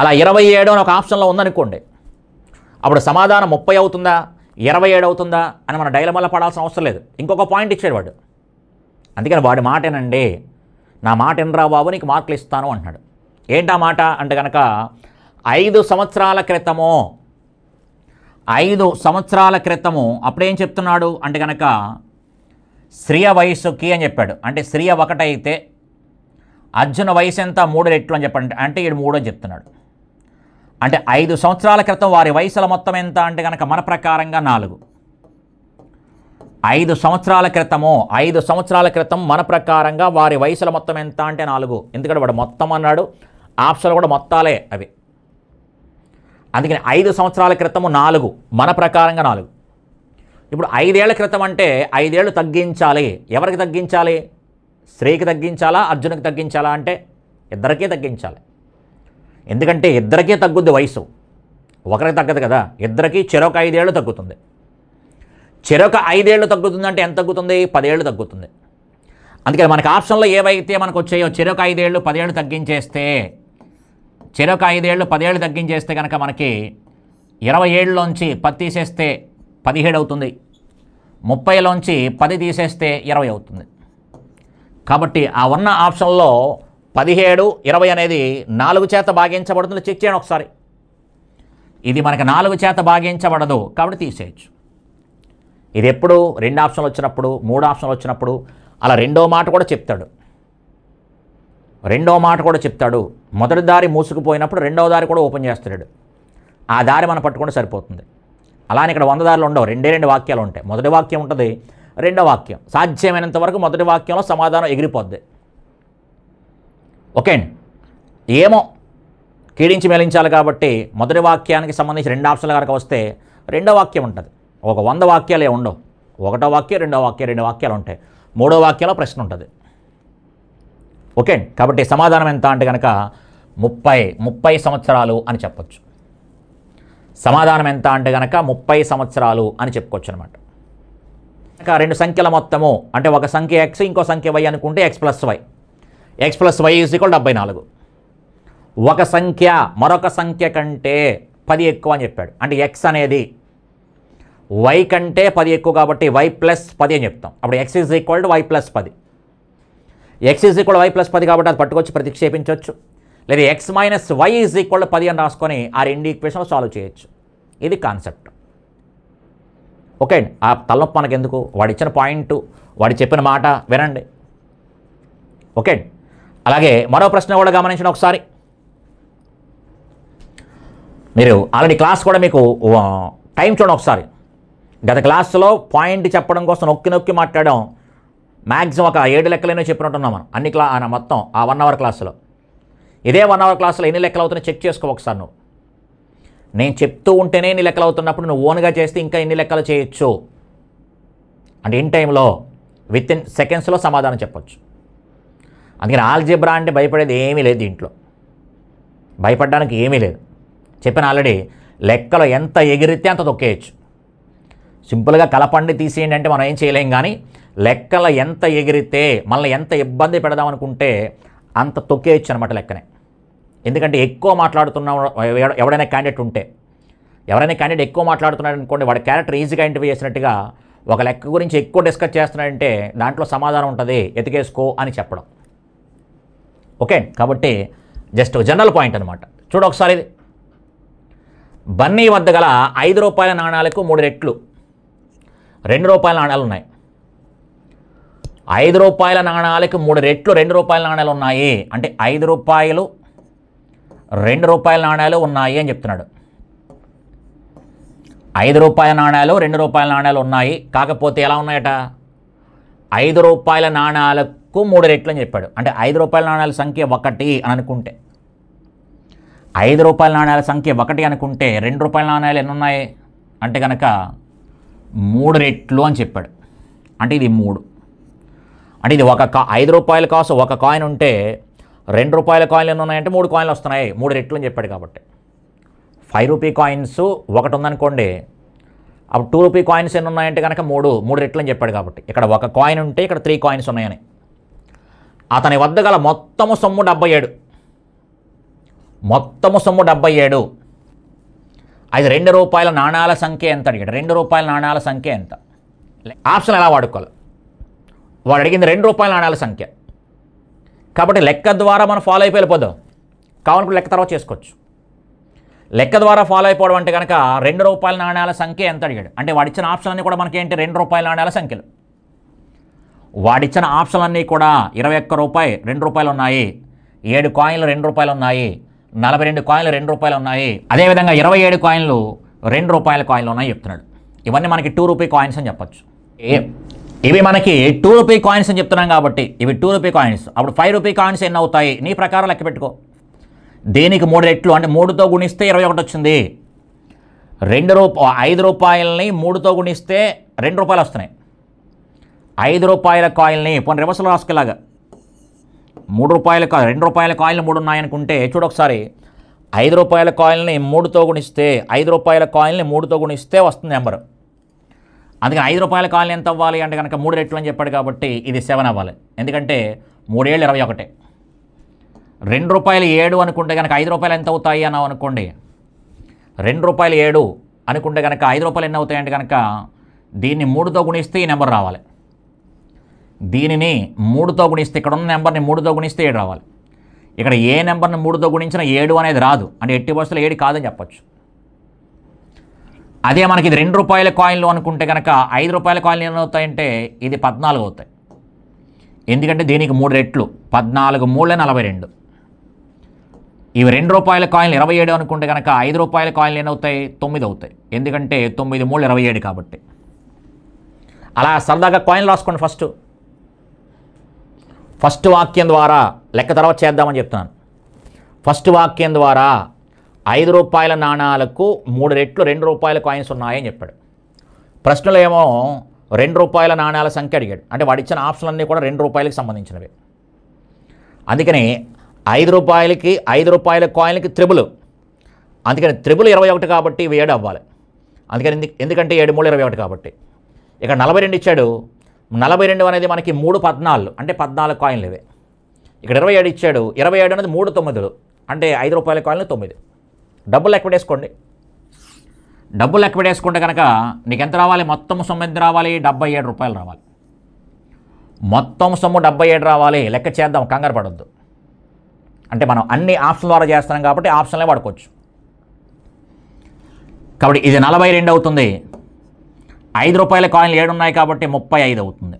అలా ఇరవై ఏడు అని ఒక ఆప్షన్లో ఉందనుకోండి అప్పుడు సమాధానం ముప్పై అవుతుందా ఇరవై ఏడు అవుతుందా అని మన డైలమాలో పడాల్సిన అవసరం లేదు ఇంకొక పాయింట్ ఇచ్చాడు వాడు అందుకని వాడి మాటేనండి నా మాట ఎన్రా బాబు నీకు మార్కులు ఇస్తాను అంటున్నాడు ఏంటా మాట అంటే కనుక ఐదు సంవత్సరాల క్రితమో ఐదు సంవత్సరాల క్రితము అప్పుడేం చెప్తున్నాడు అంటే కనుక స్త్రీయ వయస్సుకి అని చెప్పాడు అంటే స్త్రీయ ఒకటైతే అర్జున వయసు ఎంత మూడు రెట్లు అని చెప్పండి అంటే ఈడు మూడు అని చెప్తున్నాడు అంటే ఐదు సంవత్సరాల క్రితం వారి వయసుల మొత్తం ఎంత అంటే కనుక మన ప్రకారంగా నాలుగు ఐదు సంవత్సరాల క్రితము ఐదు సంవత్సరాల క్రితం మన ప్రకారంగా వారి వయసుల మొత్తం ఎంత అంటే నాలుగు ఎందుకంటే వాడు మొత్తం అన్నాడు ఆప్షన్లు కూడా మొత్తాలే అవి అందుకని ఐదు సంవత్సరాల క్రితము నాలుగు మన ప్రకారంగా నాలుగు ఇప్పుడు ఐదేళ్ల క్రితం అంటే ఐదేళ్లు తగ్గించాలి ఎవరికి తగ్గించాలి స్త్రీకి తగ్గించాలా అర్జునికి తగ్గించాలా అంటే ఇద్దరికీ తగ్గించాలి ఎందుకంటే ఇద్దరికీ తగ్గుద్ది వయసు ఒకరికి తగ్గదు కదా ఇద్దరికీ చెరొక ఐదేళ్ళు తగ్గుతుంది చెరొక ఐదేళ్ళు తగ్గుతుంది అంటే ఎంత తగ్గుతుంది పదేళ్ళు తగ్గుతుంది అందుకని మనకి ఆప్షన్లో ఏవైతే మనకు వచ్చాయో చెరొక ఐదేళ్ళు పదేళ్ళు తగ్గించేస్తే చెరొక ఐదేళ్ళు పదేళ్ళు తగ్గించేస్తే కనుక మనకి ఇరవై ఏళ్ళలోంచి పది తీసేస్తే పదిహేడు అవుతుంది ముప్పైలోంచి పది తీసేస్తే ఇరవై అవుతుంది కాబట్టి ఆ ఉన్న ఆప్షన్లో పదిహేడు ఇరవై అనేది నాలుగు చేత భాగించబడుతుంది చెక్ చేయండి ఒకసారి ఇది మనకి నాలుగు చేత భాగించబడదు కాబట్టి తీసేయచ్చు ఇది ఎప్పుడు రెండు ఆప్షన్లు వచ్చినప్పుడు మూడు ఆప్షన్లు వచ్చినప్పుడు అలా రెండో మాట కూడా చెప్తాడు రెండో మాట కూడా చెప్తాడు మొదటి దారి మూసుకుపోయినప్పుడు రెండవ దారి కూడా ఓపెన్ చేస్తాడు ఆ దారి మనం పట్టుకుంటే సరిపోతుంది అలానే ఇక్కడ వంద దారులు ఉండవు రెండే రెండు వాక్యాలు ఉంటాయి మొదటి వాక్యం ఉంటుంది రెండో వాక్యం సాధ్యమైనంత వరకు మొదటి వాక్యంలో సమాధానం ఎగిరిపోద్ది ఓకే ఏమో కీడించి మెలించాలి కాబట్టి మొదటి వాక్యానికి సంబంధించి రెండు ఆప్షన్లు కనుక వస్తే రెండో వాక్యం ఉంటుంది ఒక వంద వాక్యాలే ఉండవు ఒకటో వాక్యం రెండో వాక్యం రెండు వాక్యాలు ఉంటాయి మూడో వాక్యంలో ప్రశ్న ఉంటుంది ఓకే కాబట్టి సమాధానం ఎంత అంటే కనుక ముప్పై ముప్పై సంవత్సరాలు అని చెప్పొచ్చు సమాధానం ఎంత అంటే కనుక ముప్పై సంవత్సరాలు అని చెప్పుకోవచ్చు అనమాట రెండు సంఖ్యల మొత్తము అంటే ఒక సంఖ్య ఎక్స్ ఇంకో సంఖ్య వై అనుకుంటే x plus y x plus y is equal డెబ్బై నాలుగు ఒక సంఖ్య మరొక సంఖ్య కంటే పది ఎక్కువ అని చెప్పాడు అంటే ఎక్స్ అనేది వై కంటే పది ఎక్కువ కాబట్టి వై ప్లస్ పది అని చెప్తాం అప్పుడు x is equal to y plus పది x is equal y plus పది కాబట్టి అది పట్టుకొచ్చి ప్రతిక్షేపించవచ్చు లేదా x minus y is equal పది అని రాసుకొని ఆ రెండు ఈక్వేషన్ సాల్వ్ చేయొచ్చు ఇది కాన్సెప్ట్ ఓకే అండి ఆ తలనొప్పి మనకెందుకు వాడు ఇచ్చిన పాయింట్ వాడు చెప్పిన మాట వినండి ఓకే అండి అలాగే మరో ప్రశ్న కూడా గమనించిన ఒకసారి మీరు ఆల్రెడీ క్లాస్ కూడా మీకు టైం చూడండి ఒకసారి గత క్లాస్లో పాయింట్ చెప్పడం కోసం నొక్కి నొక్కి మాట్లాడడం మ్యాక్సిమం ఒక ఏడు లెక్కలైనా చెప్పినట్టున్నాం మనం అన్ని క్లా మొత్తం ఆ వన్ అవర్ క్లాసులో ఇదే వన్ అవర్ క్లాసులో ఎన్ని లెక్కలు అవుతున్నాయి చెక్ చేసుకో ఒకసారి నువ్వు నేను చెప్తూ ఉంటేనే ఎన్ని లెక్కలు అవుతున్నప్పుడు నువ్వు ఓన్గా చేస్తే ఇంకా ఎన్ని లెక్కలు చేయొచ్చు అంటే ఇన్ టైంలో విత్ ఇన్ సెకండ్స్లో సమాధానం చెప్పచ్చు అందుకని ఆల్జిబ్రా అంటే భయపడేది ఏమీ లేదు దీంట్లో భయపడడానికి ఏమీ లేదు చెప్పిన ఆల్రెడీ లెక్కలు ఎంత ఎగిరితే అంత తొక్కేయచ్చు సింపుల్గా కలపండి తీసేయండి అంటే మనం ఏం చేయలేం కానీ లెక్కల ఎంత ఎగిరితే మళ్ళీ ఎంత ఇబ్బంది పెడదాం అనుకుంటే అంత తొక్కేయచ్చు అనమాట లెక్కనే ఎందుకంటే ఎక్కువ మాట్లాడుతున్న ఎవడైనా క్యాండిడేట్ ఉంటే ఎవరైనా క్యాండిడేట్ ఎక్కువ మాట్లాడుతున్నాడు అనుకోండి వాడి క్యారెక్టర్ ఈజీగా ఐడెంటిఫై చేసినట్టుగా ఒక లెక్క గురించి ఎక్కువ డిస్కస్ చేస్తున్నాడంటే దాంట్లో సమాధానం ఉంటుంది ఎతికేసుకో అని చెప్పడం ఓకే కాబట్టి జస్ట్ జనరల్ పాయింట్ అనమాట చూడు ఒకసారి ఇది బన్నీ వద్ద గల ఐదు రూపాయల నాణాలకు మూడు రెట్లు రెండు రూపాయల నాణాలు ఉన్నాయి ఐదు రూపాయల నాణాలకు మూడు రెట్లు రెండు రూపాయల నాణాలు ఉన్నాయి అంటే ఐదు రూపాయలు రెండు రూపాయల నాణాలు ఉన్నాయి అని చెప్తున్నాడు ఐదు రూపాయల నాణాలు రెండు రూపాయల నాణాలు ఉన్నాయి కాకపోతే ఎలా ఉన్నాయట ఐదు రూపాయల నాణాలకు మూడు రెట్లు అని చెప్పాడు అంటే ఐదు రూపాయల నాణాల సంఖ్య ఒకటి అని అనుకుంటే ఐదు రూపాయల నాణాల సంఖ్య ఒకటి అనుకుంటే రెండు రూపాయల నాణాలు ఎన్ని ఉన్నాయి అంటే కనుక మూడు రెట్లు అని చెప్పాడు అంటే ఇది మూడు అంటే ఇది ఒక కా ఐదు రూపాయల కాసు ఒక కాయిన్ ఉంటే రెండు రూపాయల కాయిన్లు ఎన్ని ఉన్నాయంటే మూడు కాయిన్లు వస్తున్నాయి మూడు రెట్లు అని చెప్పాడు కాబట్టి ఫైవ్ రూపీ కాయిన్స్ ఒకటి ఉందనుకోండి అప్పుడు టూ రూపీ కాయిన్స్ ఎన్ని ఉన్నాయంటే కనుక మూడు మూడు రెట్లు అని చెప్పాడు కాబట్టి ఇక్కడ ఒక కాయిన్ ఉంటే ఇక్కడ త్రీ కాయిన్స్ ఉన్నాయని అతని వద్ద గల మొత్తము సొమ్ము డెబ్బై ఏడు మొత్తము సొమ్ము డెబ్బై ఏడు అది రెండు రూపాయల నాణాల సంఖ్య ఎంత అడిగాడు రెండు రూపాయల నాణాల సంఖ్య ఎంత ఆప్షన్ ఎలా వాడుకోవాలి వాడు అడిగింది రెండు రూపాయల నాణాల సంఖ్య కాబట్టి లెక్క ద్వారా మనం ఫాలో అయిపోయి వెళ్ళిపోదాం కావాలనుకు లెక్క తర్వాత చేసుకోవచ్చు లెక్క ద్వారా ఫాలో అయిపోవడం అంటే కనుక రెండు రూపాయల నాణ్యాల సంఖ్య ఎంత అడిగాడు అంటే వాడిచ్చిన ఆప్షన్ అన్నీ కూడా మనకేంటి రెండు రూపాయల నాణ్యాల సంఖ్యలు వాడిచ్చిన ఆప్షన్లన్నీ కూడా ఇరవై ఒక్క రూపాయి రెండు రూపాయలు ఉన్నాయి ఏడు కాయిన్లు రెండు రూపాయలు ఉన్నాయి నలభై రెండు కాయిన్లు రెండు రూపాయలు ఉన్నాయి అదేవిధంగా ఇరవై ఏడు కాయిన్లు రెండు రూపాయల కాయిన్లు ఉన్నాయి చెప్తున్నాడు ఇవన్నీ మనకి టూ రూపీ కాయిన్స్ అని చెప్పచ్చు ఇవి మనకి టూ రూపీ కాయిన్స్ అని చెప్తున్నాం కాబట్టి ఇవి టూ రూపీ కాయిన్స్ అప్పుడు ఫైవ్ రూపీ కాయిన్స్ ఎన్ని అవుతాయి నీ ప్రకారం లెక్క పెట్టుకో దేనికి మూడు రెట్లు అంటే మూడుతో గుణిస్తే ఇరవై ఒకటి వచ్చింది రెండు రూప ఐదు రూపాయలని మూడుతో గుణిస్తే రెండు రూపాయలు వస్తున్నాయి ఐదు రూపాయల కాయిల్ని పోనీ రివర్సల్ రాసుకెళ్ళగా మూడు రూపాయల కాయిల్ రెండు రూపాయల కాయిల్ని మూడు ఉన్నాయనుకుంటే చూడొకసారి ఐదు రూపాయల కాయిల్ని మూడుతో గుణిస్తే ఐదు రూపాయల కాయిల్ని మూడుతో గుణిస్తే వస్తుంది నెంబరు అందుకని ఐదు రూపాయల కాలనీ ఎంత అవ్వాలి అంటే కనుక మూడు రెట్లు అని చెప్పాడు కాబట్టి ఇది సెవెన్ అవ్వాలి ఎందుకంటే మూడేళ్ళు ఇరవై ఒకటే రెండు రూపాయలు ఏడు అనుకుంటే కనుక ఐదు రూపాయలు ఎంత అవుతాయి అని అనుకోండి రెండు రూపాయలు ఏడు అనుకుంటే కనుక ఐదు రూపాయలు ఎన్ని అవుతాయంటే కనుక దీన్ని మూడుతో గుణిస్తే ఈ నెంబర్ రావాలి దీనిని మూడుతో గుణిస్తే ఇక్కడ ఉన్న నెంబర్ని మూడుతో గుణిస్తే ఏడు రావాలి ఇక్కడ ఏ నెంబర్ని మూడుతో గుణించినా ఏడు అనేది రాదు అంటే ఎట్టి వస్తువులు ఏడు కాదని చెప్పచ్చు అదే మనకి ఇది రెండు రూపాయల కాయిన్లు అనుకుంటే కనుక ఐదు రూపాయల కాయిన్లు ఏమవుతాయంటే ఇది పద్నాలుగు అవుతాయి ఎందుకంటే దీనికి మూడు రెట్లు పద్నాలుగు మూడుల నలభై రెండు ఇవి రెండు రూపాయల కాయిన్లు ఇరవై ఏడు అనుకుంటే కనుక ఐదు రూపాయల కాయిన్లు ఏమవుతాయి తొమ్మిది అవుతాయి ఎందుకంటే తొమ్మిది మూడు ఇరవై ఏడు కాబట్టి అలా సరదాగా కాయిన్లు రాసుకోండి ఫస్ట్ ఫస్ట్ వాక్యం ద్వారా లెక్క తర్వాత చేద్దామని చెప్తాను ఫస్ట్ వాక్యం ద్వారా ఐదు రూపాయల నాణాలకు మూడు రెట్లు రెండు రూపాయల కాయిన్స్ ఉన్నాయని చెప్పాడు ప్రశ్నలు ఏమో రెండు రూపాయల నాణాల సంఖ్య అడిగాడు అంటే వాడు ఇచ్చిన అన్నీ కూడా రెండు రూపాయలకు సంబంధించినవి అందుకని ఐదు రూపాయలకి ఐదు రూపాయల కాయిన్కి త్రిబుల్ అందుకని త్రిబుల్ ఇరవై ఒకటి కాబట్టి ఇవి ఏడు అవ్వాలి అందుకని ఎందుకంటే ఏడు మూడు ఇరవై ఒకటి కాబట్టి ఇక నలభై రెండు ఇచ్చాడు నలభై రెండు అనేది మనకి మూడు పద్నాలుగు అంటే పద్నాలుగు కాయిన్లు ఇవి ఇక్కడ ఇరవై ఏడు ఇచ్చాడు ఇరవై ఏడు అనేది మూడు తొమ్మిదిలు అంటే ఐదు రూపాయల కాయిన్లు తొమ్మిది డబ్బులు లెక్కపెట్టేసుకోండి డబ్బులు లెక్కపెట్టేసుకుంటే కనుక నీకు ఎంత రావాలి మొత్తం సొమ్ము ఎంత రావాలి డెబ్బై ఏడు రూపాయలు రావాలి మొత్తం సొమ్ము డెబ్బై ఏడు రావాలి లెక్క చేద్దాం కంగారు పడొద్దు అంటే మనం అన్ని ఆప్షన్ ద్వారా చేస్తున్నాం కాబట్టి ఆప్షన్లే వాడుకోవచ్చు కాబట్టి ఇది నలభై రెండు అవుతుంది ఐదు రూపాయల కాయిన్లు ఏడున్నాయి కాబట్టి ముప్పై ఐదు అవుతుంది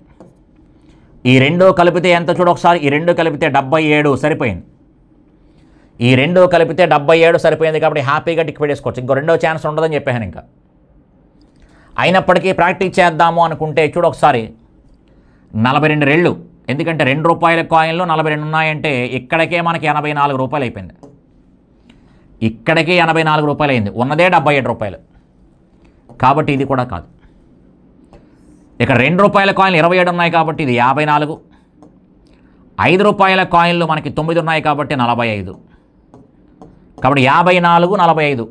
ఈ రెండు కలిపితే ఎంత చూడొకసారి ఈ రెండు కలిపితే డెబ్బై ఏడు సరిపోయింది ఈ రెండో కలిపితే డెబ్బై ఏడు సరిపోయింది కాబట్టి హ్యాపీగా టిక్ పెట్టేసుకోవచ్చు ఇంకో రెండో ఛాన్స్ ఉండదని చెప్పాను ఇంకా అయినప్పటికీ ప్రాక్టీస్ చేద్దాము అనుకుంటే చూడు ఒకసారి నలభై రెండు రెళ్ళు ఎందుకంటే రెండు రూపాయల కాయిన్లు నలభై రెండు ఉన్నాయంటే ఇక్కడికే మనకి ఎనభై నాలుగు రూపాయలు అయిపోయింది ఇక్కడికే ఎనభై నాలుగు రూపాయలు అయింది ఉన్నదే డెబ్బై ఏడు రూపాయలు కాబట్టి ఇది కూడా కాదు ఇక్కడ రెండు రూపాయల కాయిన్లు ఇరవై ఏడు ఉన్నాయి కాబట్టి ఇది యాభై నాలుగు ఐదు రూపాయల కాయిన్లు మనకి తొమ్మిది ఉన్నాయి కాబట్టి నలభై ఐదు కాబట్టి యాభై నాలుగు నలభై ఐదు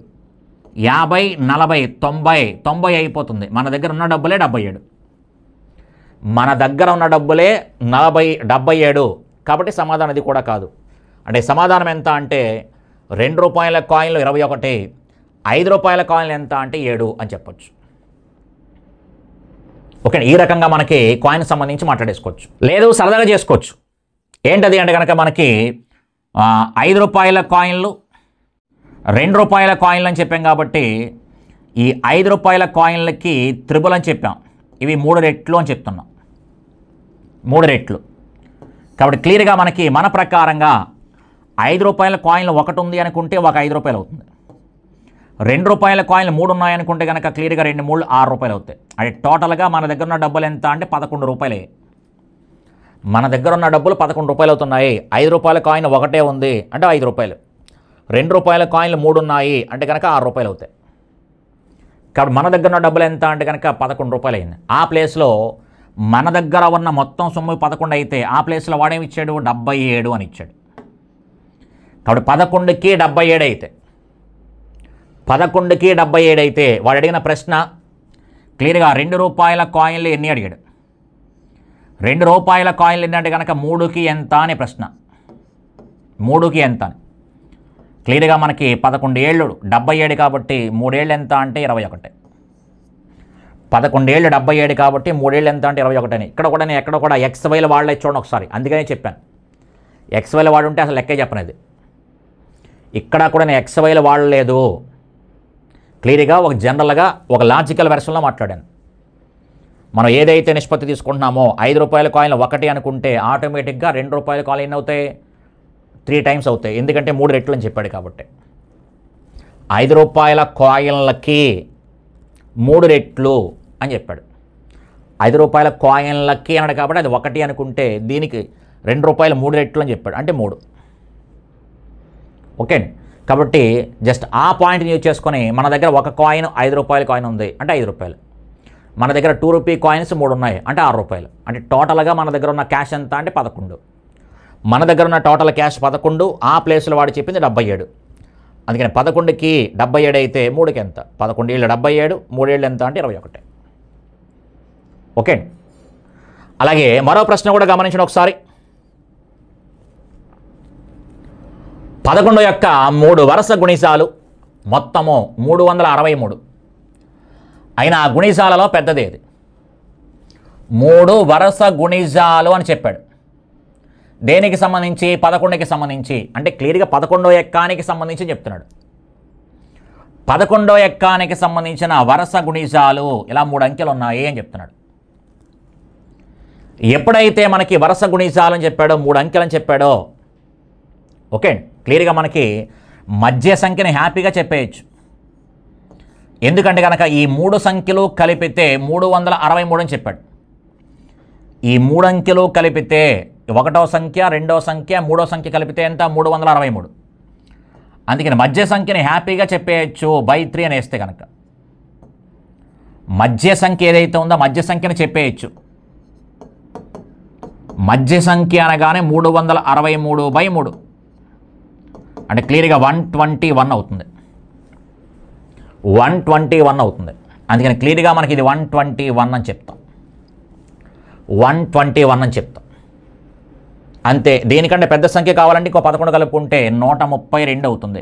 యాభై నలభై తొంభై తొంభై అయిపోతుంది మన దగ్గర ఉన్న డబ్బులే డెబ్బై ఏడు మన దగ్గర ఉన్న డబ్బులే నలభై డెబ్బై ఏడు కాబట్టి సమాధానం అది కూడా కాదు అంటే సమాధానం ఎంత అంటే రెండు రూపాయల కాయిన్లు ఇరవై ఒకటి ఐదు రూపాయల కాయిన్లు ఎంత అంటే ఏడు అని చెప్పొచ్చు ఓకే ఈ రకంగా మనకి కాయిన్ సంబంధించి మాట్లాడేసుకోవచ్చు లేదు సరదాగా చేసుకోవచ్చు ఏంటది అంటే కనుక మనకి ఐదు రూపాయల కాయిన్లు రెండు రూపాయల కాయిన్లు అని చెప్పాం కాబట్టి ఈ ఐదు రూపాయల కాయిన్లకి త్రిబుల్ అని చెప్పాం ఇవి మూడు రెట్లు అని చెప్తున్నాం మూడు రెట్లు కాబట్టి క్లియర్గా మనకి మన ప్రకారంగా ఐదు రూపాయల కాయిన్లు ఒకటి ఉంది అనుకుంటే ఒక ఐదు రూపాయలు అవుతుంది రెండు రూపాయల కాయిన్లు మూడు ఉన్నాయనుకుంటే కనుక క్లియర్గా రెండు మూడు ఆరు రూపాయలు అవుతాయి అంటే టోటల్గా మన దగ్గర ఉన్న డబ్బులు ఎంత అంటే పదకొండు రూపాయలే మన దగ్గర ఉన్న డబ్బులు పదకొండు రూపాయలు అవుతున్నాయి ఐదు రూపాయల కాయిన్ ఒకటే ఉంది అంటే ఐదు రూపాయలు రెండు రూపాయల కాయిన్లు మూడు ఉన్నాయి అంటే కనుక ఆరు రూపాయలు అవుతాయి కాబట్టి మన దగ్గర ఉన్న డబ్బులు ఎంత అంటే కనుక పదకొండు రూపాయలు అయింది ఆ ప్లేస్లో మన దగ్గర ఉన్న మొత్తం సొమ్ము పదకొండు అయితే ఆ ప్లేస్లో వాడేమి ఇచ్చాడు డెబ్బై ఏడు అని ఇచ్చాడు కాబట్టి పదకొండుకి డెబ్బై ఏడు అయితే పదకొండుకి డెబ్బై ఏడు అయితే వాడు అడిగిన ప్రశ్న క్లియర్గా రెండు రూపాయల కాయిన్లు ఎన్ని అడిగాడు రెండు రూపాయల కాయిన్లు ఎన్ని అంటే కనుక మూడుకి ఎంత అనే ప్రశ్న మూడుకి ఎంత అని క్లియర్గా మనకి పదకొండు ఏళ్ళు డెబ్బై ఏడు కాబట్టి మూడేళ్ళు ఎంత అంటే ఇరవై ఒకటి పదకొండేళ్ళు డెబ్బై ఏడు కాబట్టి మూడేళ్ళు ఎంత అంటే ఇరవై ఒకటి అని ఇక్కడ కూడా నేను ఎక్కడ కూడా ఎక్స్ వైల వాళ్ళే చూడండి ఒకసారి అందుకనే చెప్పాను ఎక్స్ వైల వాడు ఉంటే అసలు లెక్కే చెప్పనేది ఇక్కడ కూడా నేను ఎక్స్ వైల వాడలేదు క్లియర్గా ఒక జనరల్గా ఒక లాజికల్ వెర్షన్లో మాట్లాడాను మనం ఏదైతే నిష్పత్తి తీసుకుంటున్నామో ఐదు రూపాయల కాయిన్ ఒకటి అనుకుంటే ఆటోమేటిక్గా రెండు రూపాయల కాయిన్ అవుతాయి త్రీ టైమ్స్ అవుతాయి ఎందుకంటే మూడు రెట్లు అని చెప్పాడు కాబట్టి ఐదు రూపాయల కాయిన్లకి మూడు రెట్లు అని చెప్పాడు ఐదు రూపాయల కాయిన్లకి అన్నాడు కాబట్టి అది ఒకటి అనుకుంటే దీనికి రెండు రూపాయలు మూడు రెట్లు అని చెప్పాడు అంటే మూడు ఓకే కాబట్టి జస్ట్ ఆ పాయింట్ని యూజ్ చేసుకొని మన దగ్గర ఒక కాయిన్ ఐదు రూపాయల కాయిన్ ఉంది అంటే ఐదు రూపాయలు మన దగ్గర టూ రూపీ కాయిన్స్ మూడు ఉన్నాయి అంటే ఆరు రూపాయలు అంటే టోటల్గా మన దగ్గర ఉన్న క్యాష్ ఎంత అంటే పదకొండు మన దగ్గర ఉన్న టోటల్ క్యాష్ పదకొండు ఆ ప్లేస్లో వాడు చెప్పింది డెబ్బై ఏడు అందుకని పదకొండుకి డెబ్బై ఏడు అయితే మూడుకి ఎంత పదకొండు ఏళ్ళు డెబ్బై ఏడు మూడేళ్ళు ఎంత అంటే ఇరవై ఒకటి ఓకే అలాగే మరో ప్రశ్న కూడా గమనించండి ఒకసారి పదకొండు యొక్క మూడు వరుస గుణిసాలు మొత్తము మూడు వందల అరవై మూడు అయినా ఆ గుణిజాలలో పెద్దది ఏది మూడు వరుస గుణిజాలు అని చెప్పాడు దేనికి సంబంధించి పదకొండుకి సంబంధించి అంటే క్లియర్గా పదకొండో ఎక్కానికి సంబంధించి చెప్తున్నాడు పదకొండో ఎక్కానికి సంబంధించిన వరస గుణిజాలు ఇలా మూడు అంకెలు ఉన్నాయి అని చెప్తున్నాడు ఎప్పుడైతే మనకి వరస గుణిజాలు అని చెప్పాడో మూడు అంకెలని చెప్పాడో ఓకే క్లియర్గా మనకి మధ్య సంఖ్యని హ్యాపీగా చెప్పేయచ్చు ఎందుకంటే కనుక ఈ మూడు సంఖ్యలు కలిపితే మూడు వందల అరవై మూడు అని చెప్పాడు ఈ మూడు అంకెలు కలిపితే ఒకటో సంఖ్య రెండో సంఖ్య మూడో సంఖ్య కలిపితే ఎంత మూడు వందల అరవై మూడు అందుకని మధ్య సంఖ్యని హ్యాపీగా చెప్పేయచ్చు బై త్రీ అని వేస్తే కనుక మధ్య సంఖ్య ఏదైతే ఉందో మధ్య సంఖ్యని చెప్పేయచ్చు మధ్య సంఖ్య అనగానే మూడు వందల అరవై మూడు బై మూడు అంటే క్లియర్గా వన్ ట్వంటీ వన్ అవుతుంది వన్ ట్వంటీ వన్ అవుతుంది అందుకని క్లియర్గా మనకి ఇది వన్ ట్వంటీ వన్ అని చెప్తాం వన్ ట్వంటీ వన్ అని చెప్తాం అంతే దీనికంటే పెద్ద సంఖ్య కావాలంటే ఇంకో పదకొండు కలుపుకుంటే నూట ముప్పై రెండు అవుతుంది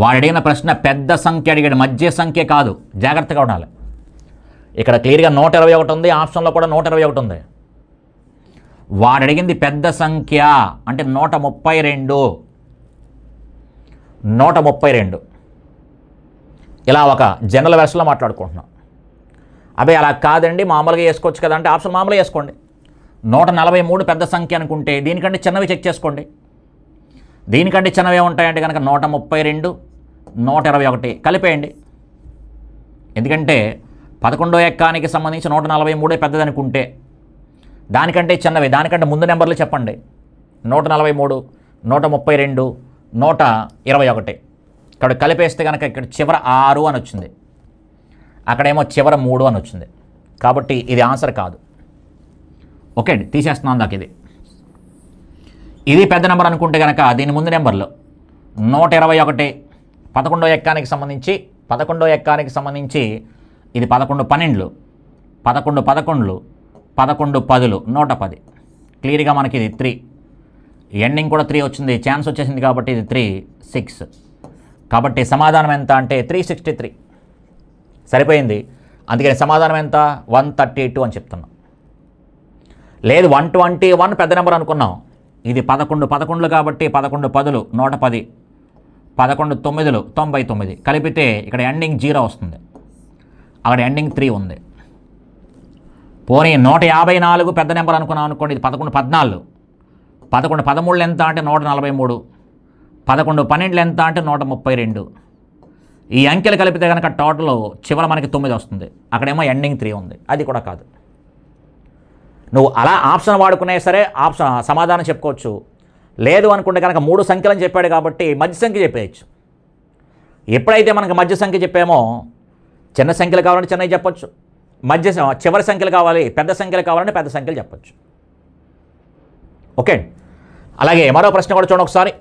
వాడడిగిన ప్రశ్న పెద్ద సంఖ్య అడిగాడు మధ్య సంఖ్య కాదు జాగ్రత్తగా ఉండాలి ఇక్కడ క్లియర్గా నూట ఇరవై ఒకటి ఉంది ఆప్షన్లో కూడా నూట ఇరవై ఒకటి ఉంది వాడు అడిగింది పెద్ద సంఖ్య అంటే నూట ముప్పై రెండు నూట ముప్పై రెండు ఇలా ఒక జనరల్ వెర్షన్లో మాట్లాడుకుంటున్నాం అదే అలా కాదండి మామూలుగా వేసుకోవచ్చు కదా అంటే ఆప్షన్ మామూలుగా వేసుకోండి నూట నలభై మూడు పెద్ద సంఖ్య అనుకుంటే దీనికంటే చిన్నవి చెక్ చేసుకోండి దీనికంటే చిన్నవి ఉంటాయంటే కనుక నూట ముప్పై రెండు నూట ఇరవై ఒకటి కలిపేయండి ఎందుకంటే పదకొండో ఎక్కానికి సంబంధించి నూట నలభై మూడే పెద్దది అనుకుంటే దానికంటే చిన్నవి దానికంటే ముందు నెంబర్లు చెప్పండి నూట నలభై మూడు నూట ముప్పై రెండు నూట ఇరవై ఒకటి ఇక్కడ కలిపేస్తే కనుక ఇక్కడ చివర ఆరు అని వచ్చింది అక్కడేమో చివర మూడు అని వచ్చింది కాబట్టి ఇది ఆన్సర్ కాదు ఓకే అండి తీసేస్తున్నాం దాకా ఇది ఇది పెద్ద నెంబర్ అనుకుంటే కనుక దీని ముందు నెంబర్లు నూట ఇరవై ఒకటి పదకొండో ఎక్కానికి సంబంధించి పదకొండో ఎక్కానికి సంబంధించి ఇది పదకొండు పన్నెండులు పదకొండు పదకొండులు పదకొండు పదులు నూట పది క్లియర్గా మనకి ఇది త్రీ ఎండింగ్ కూడా త్రీ వచ్చింది ఛాన్స్ వచ్చేసింది కాబట్టి ఇది త్రీ సిక్స్ కాబట్టి సమాధానం ఎంత అంటే త్రీ సిక్స్టీ త్రీ సరిపోయింది అందుకని సమాధానం ఎంత వన్ థర్టీ టూ అని చెప్తున్నాం లేదు వన్ ట్వంటీ వన్ పెద్ద నెంబర్ అనుకున్నాం ఇది పదకొండు పదకొండులు కాబట్టి పదకొండు పదులు నూట పది పదకొండు తొమ్మిదిలు తొంభై తొమ్మిది కలిపితే ఇక్కడ ఎండింగ్ జీరో వస్తుంది అక్కడ ఎండింగ్ త్రీ ఉంది పోనీ నూట యాభై నాలుగు పెద్ద నెంబర్ అనుకున్నాం అనుకోండి ఇది పదకొండు పద్నాలుగు పదకొండు పదమూడులు ఎంత అంటే నూట నలభై మూడు పదకొండు పన్నెండులు ఎంత అంటే నూట ముప్పై రెండు ఈ అంకెలు కలిపితే కనుక టోటల్ చివరి మనకి తొమ్మిది వస్తుంది అక్కడేమో ఎండింగ్ త్రీ ఉంది అది కూడా కాదు నువ్వు అలా ఆప్షన్ వాడుకునే సరే ఆప్షన్ సమాధానం చెప్పుకోవచ్చు లేదు అనుకుంటే కనుక మూడు సంఖ్యలను చెప్పాడు కాబట్టి మధ్య సంఖ్య చెప్పేయచ్చు ఎప్పుడైతే మనకు మధ్య సంఖ్య చెప్పామో చిన్న సంఖ్యలు కావాలంటే చిన్నవి చెప్పొచ్చు మధ్య చివరి సంఖ్యలు కావాలి పెద్ద సంఖ్యలు కావాలంటే పెద్ద సంఖ్యలు చెప్పచ్చు ఓకే అలాగే మరో ప్రశ్న కూడా చూడండి ఒకసారి